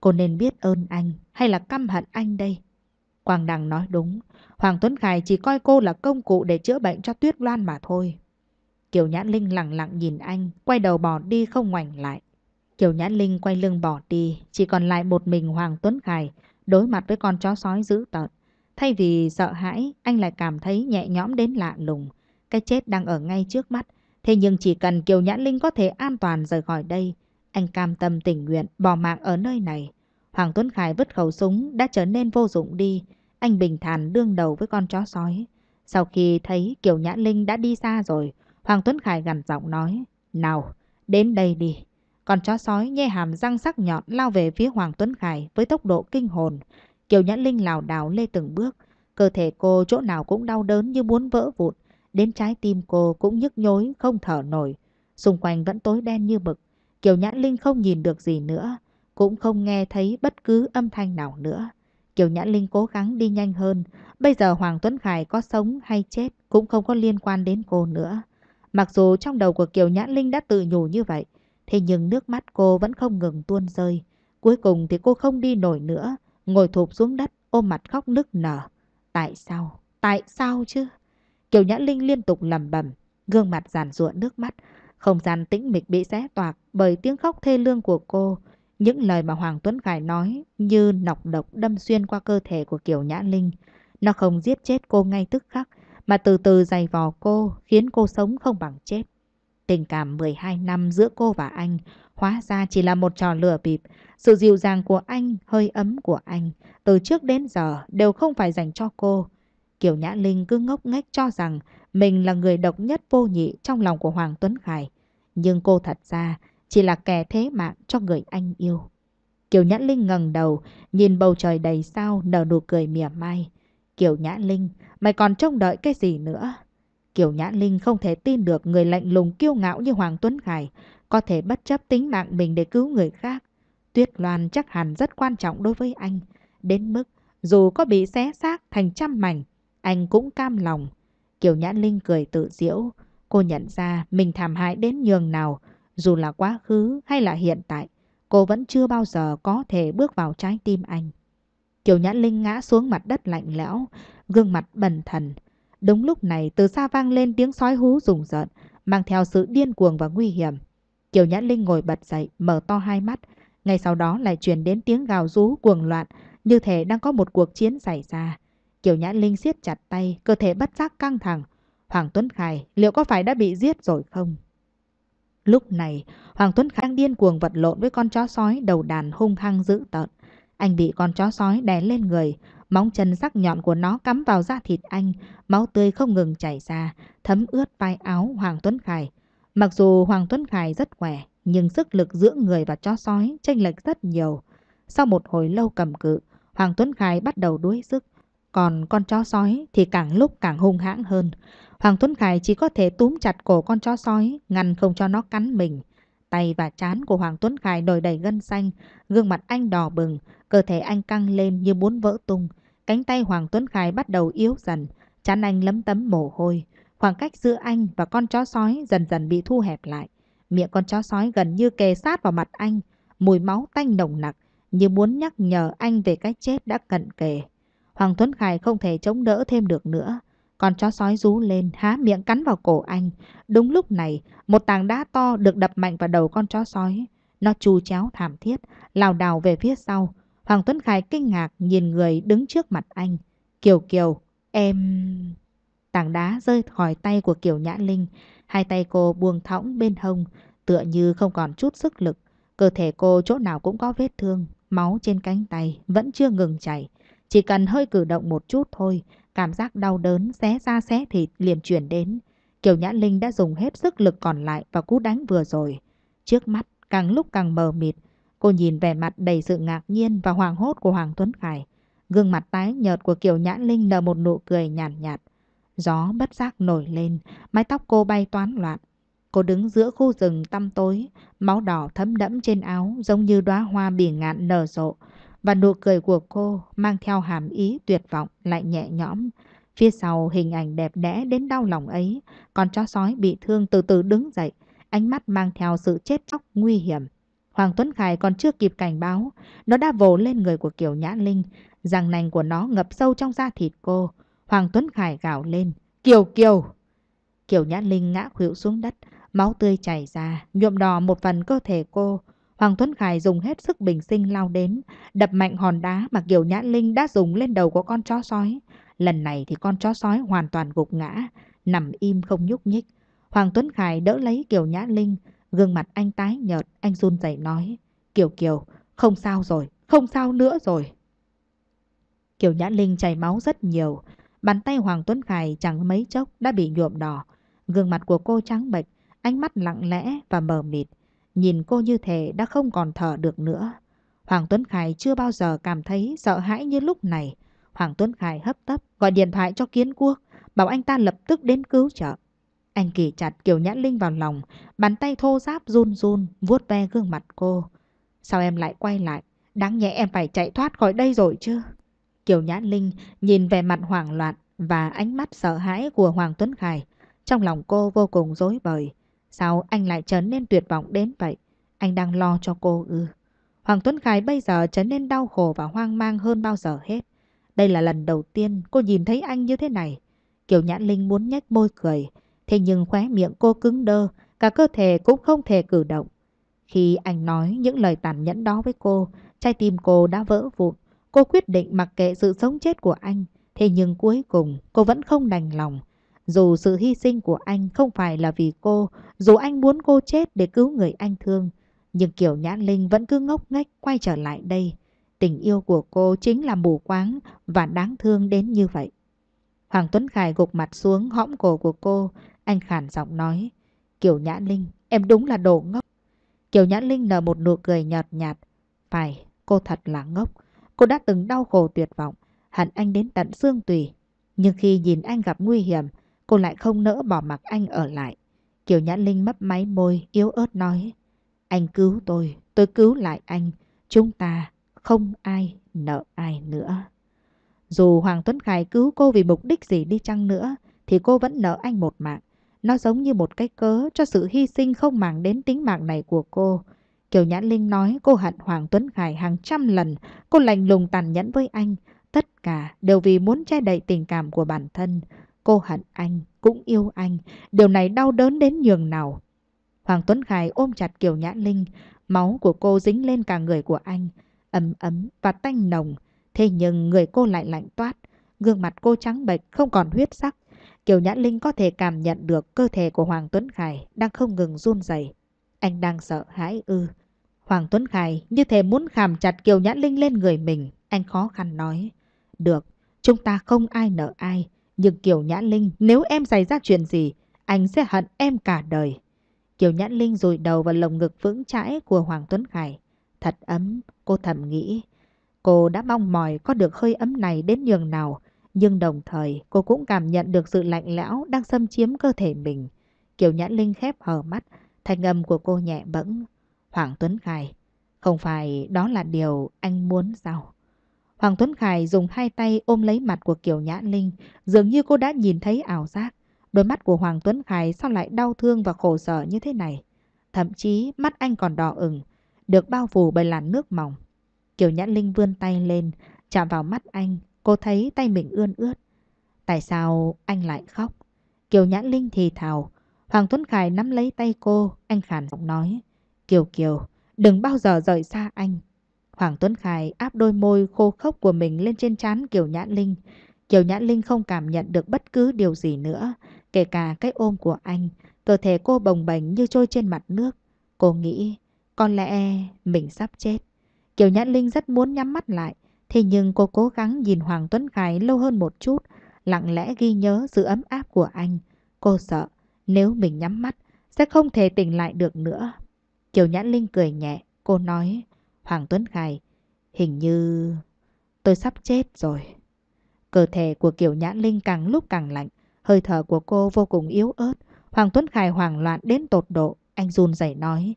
Cô nên biết ơn anh hay là căm hận anh đây? Quang Đằng nói đúng. Hoàng Tuấn Khải chỉ coi cô là công cụ để chữa bệnh cho Tuyết Loan mà thôi. Kiều Nhã Linh lặng lặng nhìn anh, quay đầu bỏ đi không ngoảnh lại. Kiều Nhã Linh quay lưng bỏ đi, chỉ còn lại một mình Hoàng Tuấn Khải đối mặt với con chó sói dữ tợn. Thay vì sợ hãi, anh lại cảm thấy nhẹ nhõm đến lạ lùng. Cái chết đang ở ngay trước mắt. Thế nhưng chỉ cần Kiều Nhã Linh có thể an toàn rời khỏi đây, anh cam tâm tình nguyện bỏ mạng ở nơi này. Hoàng Tuấn Khải vứt khẩu súng đã trở nên vô dụng đi. Anh bình thản đương đầu với con chó sói. Sau khi thấy Kiều Nhã Linh đã đi xa rồi, Hoàng Tuấn Khải gằn giọng nói, Nào, đến đây đi. Con chó sói nhe hàm răng sắc nhọn lao về phía Hoàng Tuấn Khải với tốc độ kinh hồn. Kiều Nhã Linh lảo đảo lê từng bước. Cơ thể cô chỗ nào cũng đau đớn như muốn vỡ vụn. Đến trái tim cô cũng nhức nhối, không thở nổi. Xung quanh vẫn tối đen như mực. Kiều Nhã Linh không nhìn được gì nữa. Cũng không nghe thấy bất cứ âm thanh nào nữa. Kiều Nhã Linh cố gắng đi nhanh hơn. Bây giờ Hoàng Tuấn Khải có sống hay chết cũng không có liên quan đến cô nữa. Mặc dù trong đầu của Kiều Nhã Linh đã tự nhủ như vậy, Thế nhưng nước mắt cô vẫn không ngừng tuôn rơi. Cuối cùng thì cô không đi nổi nữa, ngồi thụp xuống đất, ôm mặt khóc nức nở. Tại sao? Tại sao chứ? Kiều Nhã Linh liên tục lầm bầm, gương mặt giàn ruộng nước mắt. Không gian tĩnh mịch bị xé toạc bởi tiếng khóc thê lương của cô. Những lời mà Hoàng Tuấn Khải nói như nọc độc đâm xuyên qua cơ thể của Kiều Nhã Linh. Nó không giết chết cô ngay tức khắc, mà từ từ dày vò cô, khiến cô sống không bằng chết. Tình cảm 12 năm giữa cô và anh hóa ra chỉ là một trò lừa bịp. Sự dịu dàng của anh, hơi ấm của anh, từ trước đến giờ đều không phải dành cho cô. Kiều Nhã Linh cứ ngốc nghếch cho rằng mình là người độc nhất vô nhị trong lòng của Hoàng Tuấn Khải. Nhưng cô thật ra chỉ là kẻ thế mạng cho người anh yêu. Kiều Nhã Linh ngẩng đầu, nhìn bầu trời đầy sao nở nụ cười mỉa mai. Kiều Nhã Linh, mày còn trông đợi cái gì nữa? Kiều Nhã Linh không thể tin được người lạnh lùng kiêu ngạo như Hoàng Tuấn Khải có thể bất chấp tính mạng mình để cứu người khác. Tuyết Loan chắc hẳn rất quan trọng đối với anh, đến mức dù có bị xé xác thành trăm mảnh, anh cũng cam lòng. Kiều Nhã Linh cười tự diễu, cô nhận ra mình thảm hại đến nhường nào, dù là quá khứ hay là hiện tại, cô vẫn chưa bao giờ có thể bước vào trái tim anh. Kiều Nhã Linh ngã xuống mặt đất lạnh lẽo, gương mặt bần thần. Đúng lúc này từ xa vang lên tiếng sói hú rùng rợn, mang theo sự điên cuồng và nguy hiểm. Kiều Nhã Linh ngồi bật dậy, mở to hai mắt. Ngay sau đó lại truyền đến tiếng gào rú cuồng loạn, như thể đang có một cuộc chiến xảy ra. Kiều Nhã Linh siết chặt tay, cơ thể bất giác căng thẳng. Hoàng Tuấn Khải liệu có phải đã bị giết rồi không? Lúc này, Hoàng Tuấn Khải đang điên cuồng vật lộn với con chó sói đầu đàn hung hăng dữ tợn. Anh bị con chó sói đè lên người, Móng chân sắc nhọn của nó cắm vào da thịt anh, máu tươi không ngừng chảy ra, thấm ướt vai áo Hoàng Tuấn Khải. Mặc dù Hoàng Tuấn Khải rất khỏe, nhưng sức lực giữa người và chó sói chênh lệch rất nhiều. Sau một hồi lâu cầm cự, Hoàng Tuấn Khải bắt đầu đuối sức, còn con chó sói thì càng lúc càng hung hãng hơn. Hoàng Tuấn Khải chỉ có thể túm chặt cổ con chó sói, ngăn không cho nó cắn mình. Tay và chán của Hoàng Tuấn Khải nổi đầy gân xanh, gương mặt anh đỏ bừng, cơ thể anh căng lên như muốn vỡ tung. Cánh tay Hoàng Tuấn Khải bắt đầu yếu dần, chán anh lấm tấm mồ hôi. Khoảng cách giữa anh và con chó sói dần dần bị thu hẹp lại. Miệng con chó sói gần như kề sát vào mặt anh, mùi máu tanh nồng nặc, như muốn nhắc nhở anh về cái chết đã cận kề. Hoàng Tuấn Khải không thể chống đỡ thêm được nữa. Con chó sói rú lên, há miệng cắn vào cổ anh. Đúng lúc này, một tảng đá to được đập mạnh vào đầu con chó sói. Nó chu chéo thảm thiết, lao đào về phía sau. Hoàng Tuấn Khải kinh ngạc nhìn người đứng trước mặt anh. Kiều Kiều, em... Tảng đá rơi khỏi tay của Kiều Nhã Linh. Hai tay cô buông thõng bên hông, tựa như không còn chút sức lực. Cơ thể cô chỗ nào cũng có vết thương, máu trên cánh tay vẫn chưa ngừng chảy. Chỉ cần hơi cử động một chút thôi, cảm giác đau đớn xé ra xé thịt liền chuyển đến. Kiều Nhã Linh đã dùng hết sức lực còn lại và cú đánh vừa rồi. Trước mắt càng lúc càng mờ mịt, Cô nhìn vẻ mặt đầy sự ngạc nhiên và hoàng hốt của Hoàng Tuấn Khải. Gương mặt tái nhợt của Kiều Nhã Linh nở một nụ cười nhàn nhạt, nhạt. Gió bất giác nổi lên, mái tóc cô bay toán loạn. Cô đứng giữa khu rừng tăm tối, máu đỏ thấm đẫm trên áo giống như đóa hoa bỉ ngạn nở rộ. Và nụ cười của cô mang theo hàm ý tuyệt vọng lại nhẹ nhõm. Phía sau hình ảnh đẹp đẽ đến đau lòng ấy, còn chó sói bị thương từ từ đứng dậy, ánh mắt mang theo sự chết chóc nguy hiểm. Hoàng Tuấn Khải còn chưa kịp cảnh báo, nó đã vồ lên người của Kiều Nhã Linh, răng nành của nó ngập sâu trong da thịt cô. Hoàng Tuấn Khải gào lên, Kiều Kiều! Kiều Nhã Linh ngã khuỵu xuống đất, máu tươi chảy ra, nhuộm đỏ một phần cơ thể cô. Hoàng Tuấn Khải dùng hết sức bình sinh lao đến, đập mạnh hòn đá mà Kiều Nhã Linh đã dùng lên đầu của con chó sói. Lần này thì con chó sói hoàn toàn gục ngã, nằm im không nhúc nhích. Hoàng Tuấn Khải đỡ lấy Kiều Nhã Linh, Gương mặt anh tái nhợt, anh run rẩy nói. Kiều Kiều, không sao rồi, không sao nữa rồi. Kiều Nhã Linh chảy máu rất nhiều. Bàn tay Hoàng Tuấn Khải chẳng mấy chốc đã bị nhuộm đỏ. Gương mặt của cô trắng bệch, ánh mắt lặng lẽ và mờ mịt. Nhìn cô như thể đã không còn thở được nữa. Hoàng Tuấn Khải chưa bao giờ cảm thấy sợ hãi như lúc này. Hoàng Tuấn Khải hấp tấp gọi điện thoại cho Kiến Quốc, bảo anh ta lập tức đến cứu trợ. Anh kỳ chặt Kiều Nhã Linh vào lòng, bàn tay thô giáp run run vuốt ve gương mặt cô. Sao em lại quay lại? Đáng nhẽ em phải chạy thoát khỏi đây rồi chứ? Kiều Nhã Linh nhìn về mặt hoảng loạn và ánh mắt sợ hãi của Hoàng Tuấn Khải. Trong lòng cô vô cùng dối bời. Sao anh lại trở nên tuyệt vọng đến vậy? Anh đang lo cho cô ư? Hoàng Tuấn Khải bây giờ trở nên đau khổ và hoang mang hơn bao giờ hết. Đây là lần đầu tiên cô nhìn thấy anh như thế này. Kiều Nhã Linh muốn nhếch môi cười, Thế nhưng khóe miệng cô cứng đơ, cả cơ thể cũng không thể cử động. Khi anh nói những lời tàn nhẫn đó với cô, trái tim cô đã vỡ vụn. Cô quyết định mặc kệ sự sống chết của anh, thế nhưng cuối cùng cô vẫn không đành lòng. Dù sự hy sinh của anh không phải là vì cô, dù anh muốn cô chết để cứu người anh thương, nhưng kiểu nhãn linh vẫn cứ ngốc nghếch quay trở lại đây. Tình yêu của cô chính là mù quáng và đáng thương đến như vậy. Hoàng Tuấn Khải gục mặt xuống hõm cổ của cô, anh khản giọng nói. Kiều Nhã Linh, em đúng là đồ ngốc. Kiều Nhã Linh nở một nụ cười nhợt nhạt. Phải, cô thật là ngốc. Cô đã từng đau khổ tuyệt vọng, hận anh đến tận xương tùy. Nhưng khi nhìn anh gặp nguy hiểm, cô lại không nỡ bỏ mặc anh ở lại. Kiều Nhã Linh mấp máy môi, yếu ớt nói. Anh cứu tôi, tôi cứu lại anh. Chúng ta không ai nợ ai nữa. Dù Hoàng Tuấn Khải cứu cô vì mục đích gì đi chăng nữa, thì cô vẫn nợ anh một mạng. Nó giống như một cái cớ cho sự hy sinh không màng đến tính mạng này của cô. Kiều Nhã Linh nói cô hận Hoàng Tuấn Khải hàng trăm lần, cô lạnh lùng tàn nhẫn với anh. Tất cả đều vì muốn che đậy tình cảm của bản thân. Cô hận anh, cũng yêu anh. Điều này đau đớn đến nhường nào. Hoàng Tuấn Khải ôm chặt Kiều Nhã Linh. Máu của cô dính lên cả người của anh. Ấm ấm và tanh nồng. Thế nhưng người cô lại lạnh toát. Gương mặt cô trắng bệch không còn huyết sắc. Kiều Nhã Linh có thể cảm nhận được cơ thể của Hoàng Tuấn Khải đang không ngừng run rẩy. Anh đang sợ hãi ư. Hoàng Tuấn Khải như thể muốn khảm chặt Kiều Nhã Linh lên người mình. Anh khó khăn nói. Được, chúng ta không ai nợ ai. Nhưng Kiều Nhã Linh, nếu em xảy ra chuyện gì, anh sẽ hận em cả đời. Kiều Nhã Linh rùi đầu vào lồng ngực vững chãi của Hoàng Tuấn Khải. Thật ấm, cô thầm nghĩ. Cô đã mong mỏi có được hơi ấm này đến nhường nào. Nhưng đồng thời cô cũng cảm nhận được sự lạnh lẽo đang xâm chiếm cơ thể mình. Kiều Nhã Linh khép hờ mắt, thanh âm của cô nhẹ bẫng. Hoàng Tuấn Khải, không phải đó là điều anh muốn sao? Hoàng Tuấn Khải dùng hai tay ôm lấy mặt của Kiều Nhã Linh, dường như cô đã nhìn thấy ảo giác. Đôi mắt của Hoàng Tuấn Khải sao lại đau thương và khổ sở như thế này? Thậm chí mắt anh còn đỏ ửng, được bao phủ bởi làn nước mỏng. Kiều Nhã Linh vươn tay lên, chạm vào mắt anh, Cô thấy tay mình ươn ướt. Tại sao anh lại khóc? Kiều Nhã Linh thì thào. Hoàng Tuấn Khải nắm lấy tay cô, anh khàn giọng nói. Kiều Kiều, đừng bao giờ rời xa anh. Hoàng Tuấn Khải áp đôi môi khô khốc của mình lên trên trán Kiều Nhã Linh. Kiều Nhã Linh không cảm nhận được bất cứ điều gì nữa, kể cả cái ôm của anh. Cơ thể cô bồng bềnh như trôi trên mặt nước. Cô nghĩ, có lẽ mình sắp chết. Kiều Nhã Linh rất muốn nhắm mắt lại, Thế nhưng cô cố gắng nhìn Hoàng Tuấn Khải lâu hơn một chút, lặng lẽ ghi nhớ sự ấm áp của anh. Cô sợ, nếu mình nhắm mắt, sẽ không thể tỉnh lại được nữa. Kiều Nhãn Linh cười nhẹ, cô nói, Hoàng Tuấn Khải, hình như tôi sắp chết rồi. Cơ thể của Kiều Nhãn Linh càng lúc càng lạnh, hơi thở của cô vô cùng yếu ớt. Hoàng Tuấn Khải hoảng loạn đến tột độ, anh run rẩy nói,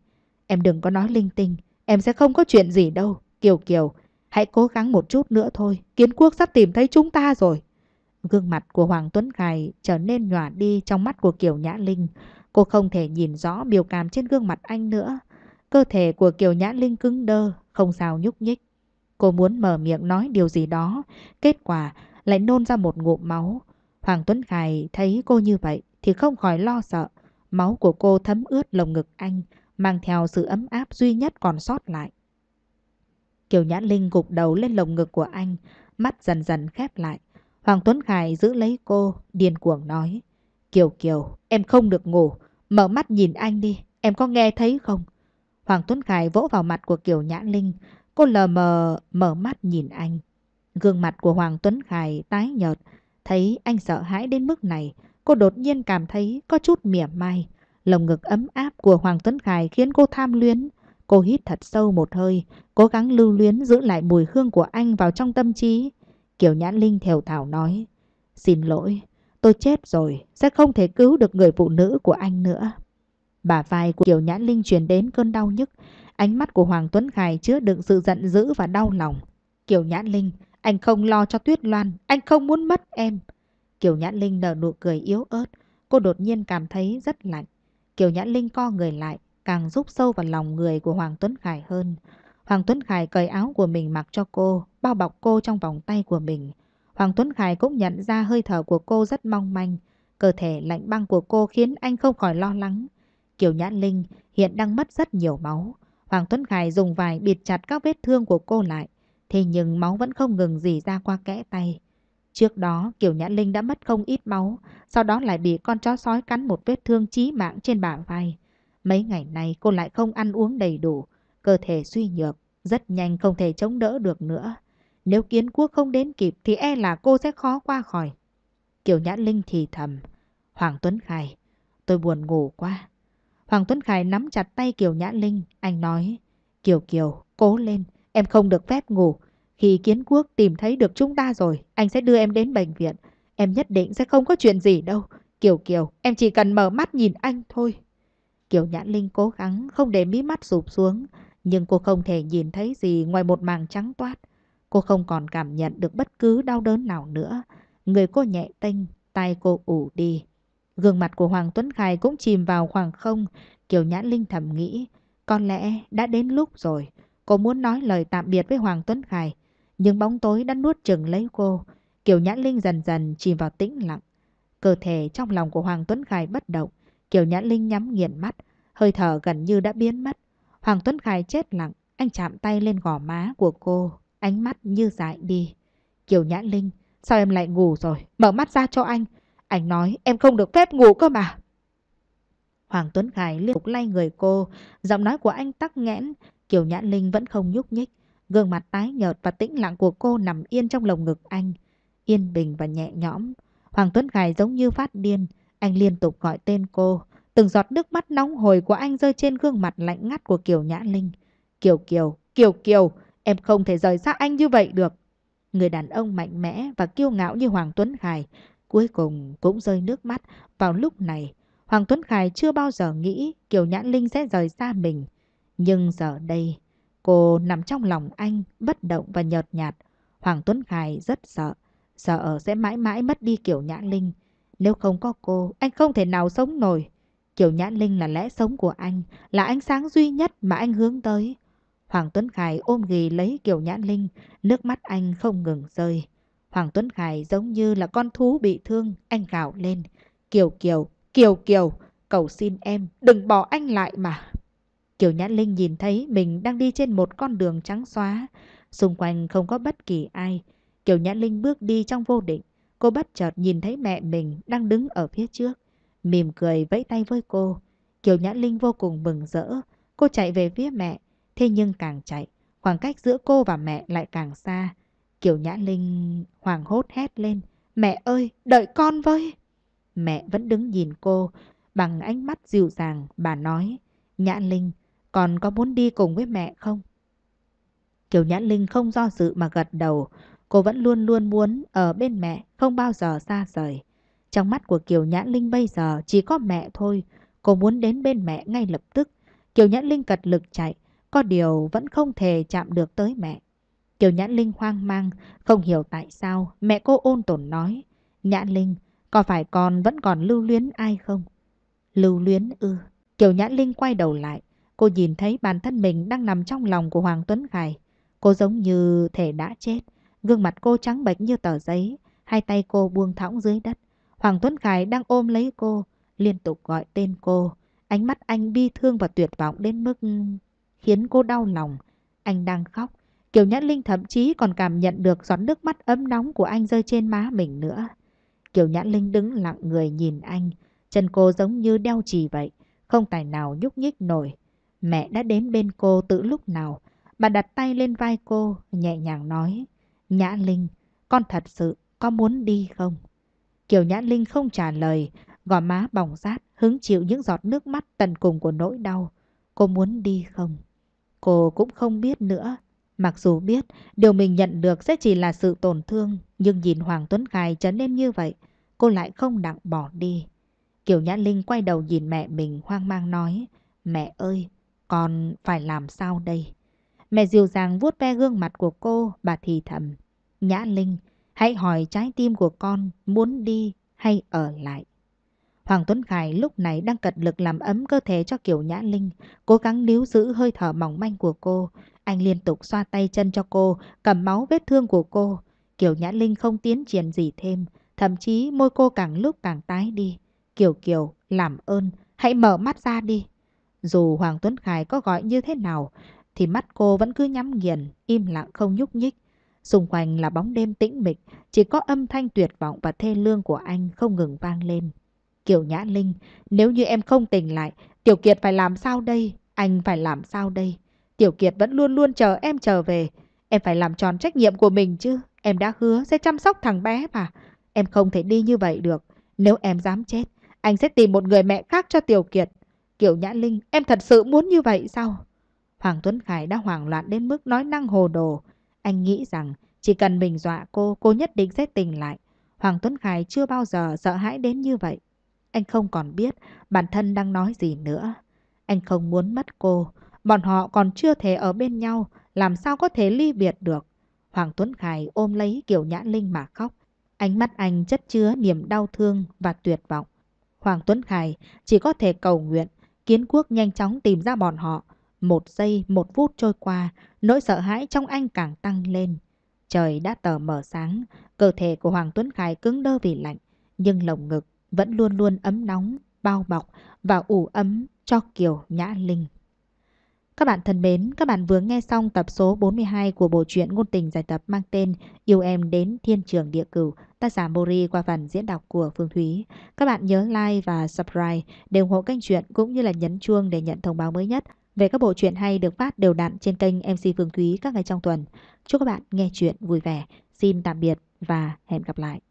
em đừng có nói linh tinh, em sẽ không có chuyện gì đâu, Kiều Kiều. Hãy cố gắng một chút nữa thôi, kiến quốc sắp tìm thấy chúng ta rồi. Gương mặt của Hoàng Tuấn Khải trở nên nhòa đi trong mắt của Kiều Nhã Linh. Cô không thể nhìn rõ biểu cảm trên gương mặt anh nữa. Cơ thể của Kiều Nhã Linh cứng đơ, không sao nhúc nhích. Cô muốn mở miệng nói điều gì đó, kết quả lại nôn ra một ngụm máu. Hoàng Tuấn Khải thấy cô như vậy thì không khỏi lo sợ. Máu của cô thấm ướt lồng ngực anh, mang theo sự ấm áp duy nhất còn sót lại. Kiều Nhã Linh gục đầu lên lồng ngực của anh, mắt dần dần khép lại. Hoàng Tuấn Khải giữ lấy cô, điên cuồng nói. Kiều Kiều, em không được ngủ, mở mắt nhìn anh đi, em có nghe thấy không? Hoàng Tuấn Khải vỗ vào mặt của Kiều Nhã Linh, cô lờ mờ mở mắt nhìn anh. Gương mặt của Hoàng Tuấn Khải tái nhợt, thấy anh sợ hãi đến mức này, cô đột nhiên cảm thấy có chút mỉa mai. Lồng ngực ấm áp của Hoàng Tuấn Khải khiến cô tham luyến, Cô hít thật sâu một hơi, cố gắng lưu luyến giữ lại mùi hương của anh vào trong tâm trí. Kiều Nhãn Linh thều thảo nói, xin lỗi, tôi chết rồi, sẽ không thể cứu được người phụ nữ của anh nữa. bà vai của Kiều Nhãn Linh truyền đến cơn đau nhức, ánh mắt của Hoàng Tuấn Khải chứa đựng sự giận dữ và đau lòng. Kiều Nhãn Linh, anh không lo cho Tuyết Loan, anh không muốn mất em. Kiều Nhãn Linh nở nụ cười yếu ớt, cô đột nhiên cảm thấy rất lạnh. Kiều Nhãn Linh co người lại, càng rút sâu vào lòng người của Hoàng Tuấn Khải hơn. Hoàng Tuấn Khải cởi áo của mình mặc cho cô, bao bọc cô trong vòng tay của mình. Hoàng Tuấn Khải cũng nhận ra hơi thở của cô rất mong manh. Cơ thể lạnh băng của cô khiến anh không khỏi lo lắng. Kiều Nhã Linh hiện đang mất rất nhiều máu. Hoàng Tuấn Khải dùng vài bịt chặt các vết thương của cô lại. Thế nhưng máu vẫn không ngừng dỉ ra qua kẽ tay. Trước đó, Kiều Nhã Linh đã mất không ít máu, sau đó lại bị con chó sói cắn một vết thương chí mạng trên bả vai. Mấy ngày nay cô lại không ăn uống đầy đủ, cơ thể suy nhược, rất nhanh không thể chống đỡ được nữa. Nếu kiến quốc không đến kịp thì e là cô sẽ khó qua khỏi. Kiều Nhã Linh thì thầm. Hoàng Tuấn Khải, tôi buồn ngủ quá. Hoàng Tuấn Khải nắm chặt tay Kiều Nhã Linh, anh nói. Kiều Kiều, cố lên, em không được phép ngủ. Khi kiến quốc tìm thấy được chúng ta rồi, anh sẽ đưa em đến bệnh viện. Em nhất định sẽ không có chuyện gì đâu. Kiều Kiều, em chỉ cần mở mắt nhìn anh thôi. Kiều Nhã Linh cố gắng không để mí mắt rụp xuống, nhưng cô không thể nhìn thấy gì ngoài một màng trắng toát. Cô không còn cảm nhận được bất cứ đau đớn nào nữa. Người cô nhẹ tênh, tay cô ủ đi. Gương mặt của Hoàng Tuấn Khải cũng chìm vào khoảng không. Kiều Nhã Linh thầm nghĩ, có lẽ đã đến lúc rồi. Cô muốn nói lời tạm biệt với Hoàng Tuấn Khải, nhưng bóng tối đã nuốt chừng lấy cô. Kiều Nhã Linh dần dần chìm vào tĩnh lặng. Cơ thể trong lòng của Hoàng Tuấn Khải bất động, Kiều Nhã Linh nhắm nghiền mắt, hơi thở gần như đã biến mất. Hoàng Tuấn Khải chết lặng, anh chạm tay lên gò má của cô, ánh mắt như dại đi. Kiều Nhã Linh, sao em lại ngủ rồi? Mở mắt ra cho anh. Anh nói em không được phép ngủ cơ mà. Hoàng Tuấn Khải liên tục lay người cô, giọng nói của anh tắc nghẽn. Kiều Nhã Linh vẫn không nhúc nhích, gương mặt tái nhợt và tĩnh lặng của cô nằm yên trong lồng ngực anh. Yên bình và nhẹ nhõm, Hoàng Tuấn Khải giống như phát điên, anh liên tục gọi tên cô. Từng giọt nước mắt nóng hồi của anh rơi trên gương mặt lạnh ngắt của Kiều Nhã Linh. Kiều Kiều, Kiều Kiều, em không thể rời xa anh như vậy được. Người đàn ông mạnh mẽ và kiêu ngạo như Hoàng Tuấn Khải cuối cùng cũng rơi nước mắt vào lúc này. Hoàng Tuấn Khải chưa bao giờ nghĩ Kiều Nhã Linh sẽ rời xa mình. Nhưng giờ đây, cô nằm trong lòng anh, bất động và nhợt nhạt. Hoàng Tuấn Khải rất sợ, sợ sẽ mãi mãi mất đi Kiều Nhã Linh. Nếu không có cô, anh không thể nào sống nổi. Kiều Nhãn Linh là lẽ sống của anh, là ánh sáng duy nhất mà anh hướng tới. Hoàng Tuấn Khải ôm ghì lấy Kiều Nhãn Linh, nước mắt anh không ngừng rơi. Hoàng Tuấn Khải giống như là con thú bị thương, anh gào lên. Kiều Kiều, Kiều Kiều, cầu xin em, đừng bỏ anh lại mà. Kiều Nhãn Linh nhìn thấy mình đang đi trên một con đường trắng xóa. Xung quanh không có bất kỳ ai. Kiều Nhãn Linh bước đi trong vô định. Cô bất chợt nhìn thấy mẹ mình đang đứng ở phía trước, mỉm cười vẫy tay với cô. Kiều Nhã Linh vô cùng mừng rỡ, cô chạy về phía mẹ, thế nhưng càng chạy, khoảng cách giữa cô và mẹ lại càng xa. Kiều Nhã Linh hoảng hốt hét lên, mẹ ơi, đợi con với. Mẹ vẫn đứng nhìn cô, bằng ánh mắt dịu dàng, bà nói, Nhã Linh, con có muốn đi cùng với mẹ không? Kiều Nhã Linh không do dự mà gật đầu, Cô vẫn luôn luôn muốn ở bên mẹ, không bao giờ xa rời. Trong mắt của Kiều Nhã Linh bây giờ chỉ có mẹ thôi. Cô muốn đến bên mẹ ngay lập tức. Kiều Nhã Linh cật lực chạy, có điều vẫn không thể chạm được tới mẹ. Kiều Nhã Linh hoang mang, không hiểu tại sao mẹ cô ôn tồn nói. Nhã Linh, có phải con vẫn còn lưu luyến ai không? Lưu luyến ư. Kiều Nhã Linh quay đầu lại. Cô nhìn thấy bản thân mình đang nằm trong lòng của Hoàng Tuấn Khải. Cô giống như thể đã chết. Gương mặt cô trắng bệch như tờ giấy, hai tay cô buông thõng dưới đất. Hoàng Tuấn Khải đang ôm lấy cô, liên tục gọi tên cô. Ánh mắt anh bi thương và tuyệt vọng đến mức khiến cô đau lòng. Anh đang khóc. Kiều Nhã Linh thậm chí còn cảm nhận được giọt nước mắt ấm nóng của anh rơi trên má mình nữa. Kiều Nhã Linh đứng lặng người nhìn anh. Chân cô giống như đeo chì vậy, không tài nào nhúc nhích nổi. Mẹ đã đến bên cô từ lúc nào. Bà đặt tay lên vai cô, nhẹ nhàng nói. Nhã Linh, con thật sự có muốn đi không? Kiều Nhã Linh không trả lời, gò má bỏng rát, hứng chịu những giọt nước mắt tận cùng của nỗi đau. Cô muốn đi không? Cô cũng không biết nữa. Mặc dù biết điều mình nhận được sẽ chỉ là sự tổn thương, nhưng nhìn Hoàng Tuấn Khải trở nên như vậy, cô lại không nặng bỏ đi. Kiều Nhã Linh quay đầu nhìn mẹ mình hoang mang nói, mẹ ơi, con phải làm sao đây? Mẹ dịu dàng vuốt ve gương mặt của cô, bà thì thầm. Nhã Linh, hãy hỏi trái tim của con muốn đi hay ở lại. Hoàng Tuấn Khải lúc này đang cật lực làm ấm cơ thể cho Kiều Nhã Linh, cố gắng níu giữ hơi thở mỏng manh của cô. Anh liên tục xoa tay chân cho cô, cầm máu vết thương của cô. Kiều Nhã Linh không tiến triển gì thêm, thậm chí môi cô càng lúc càng tái đi. Kiều Kiều, làm ơn, hãy mở mắt ra đi. Dù Hoàng Tuấn Khải có gọi như thế nào, thì mắt cô vẫn cứ nhắm nghiền, im lặng không nhúc nhích. Xung quanh là bóng đêm tĩnh mịch, chỉ có âm thanh tuyệt vọng và thê lương của anh không ngừng vang lên. Kiều Nhã Linh, nếu như em không tỉnh lại, Tiểu Kiệt phải làm sao đây? Anh phải làm sao đây? Tiểu Kiệt vẫn luôn luôn chờ em trở về. Em phải làm tròn trách nhiệm của mình chứ. Em đã hứa sẽ chăm sóc thằng bé mà. Em không thể đi như vậy được. Nếu em dám chết, anh sẽ tìm một người mẹ khác cho Tiểu Kiệt. Kiều Nhã Linh, em thật sự muốn như vậy sao? Hoàng Tuấn Khải đã hoảng loạn đến mức nói năng hồ đồ. Anh nghĩ rằng chỉ cần mình dọa cô, cô nhất định sẽ tỉnh lại. Hoàng Tuấn Khải chưa bao giờ sợ hãi đến như vậy. Anh không còn biết bản thân đang nói gì nữa. Anh không muốn mất cô. Bọn họ còn chưa thể ở bên nhau, làm sao có thể ly biệt được. Hoàng Tuấn Khải ôm lấy Kiều Nhãn Linh mà khóc. Ánh mắt anh chất chứa niềm đau thương và tuyệt vọng. Hoàng Tuấn Khải chỉ có thể cầu nguyện, kiến quốc nhanh chóng tìm ra bọn họ, một giây, một phút trôi qua, nỗi sợ hãi trong anh càng tăng lên. Trời đã tờ mờ sáng, cơ thể của Hoàng Tuấn Khải cứng đơ vì lạnh, nhưng lồng ngực vẫn luôn luôn ấm nóng, bao bọc và ủ ấm cho Kiều Nhã Linh. Các bạn thân mến, các bạn vừa nghe xong tập số 42 của bộ truyện ngôn tình giải tập mang tên Yêu em đến thiên trường địa cửu, tác giả Mori qua phần diễn đọc của Phương Thúy. Các bạn nhớ like và subscribe để ủng hộ kênh truyện cũng như là nhấn chuông để nhận thông báo mới nhất về các bộ truyện hay được phát đều đặn trên kênh MC Phương Thúy các ngày trong tuần. Chúc các bạn nghe chuyện vui vẻ. Xin tạm biệt và hẹn gặp lại.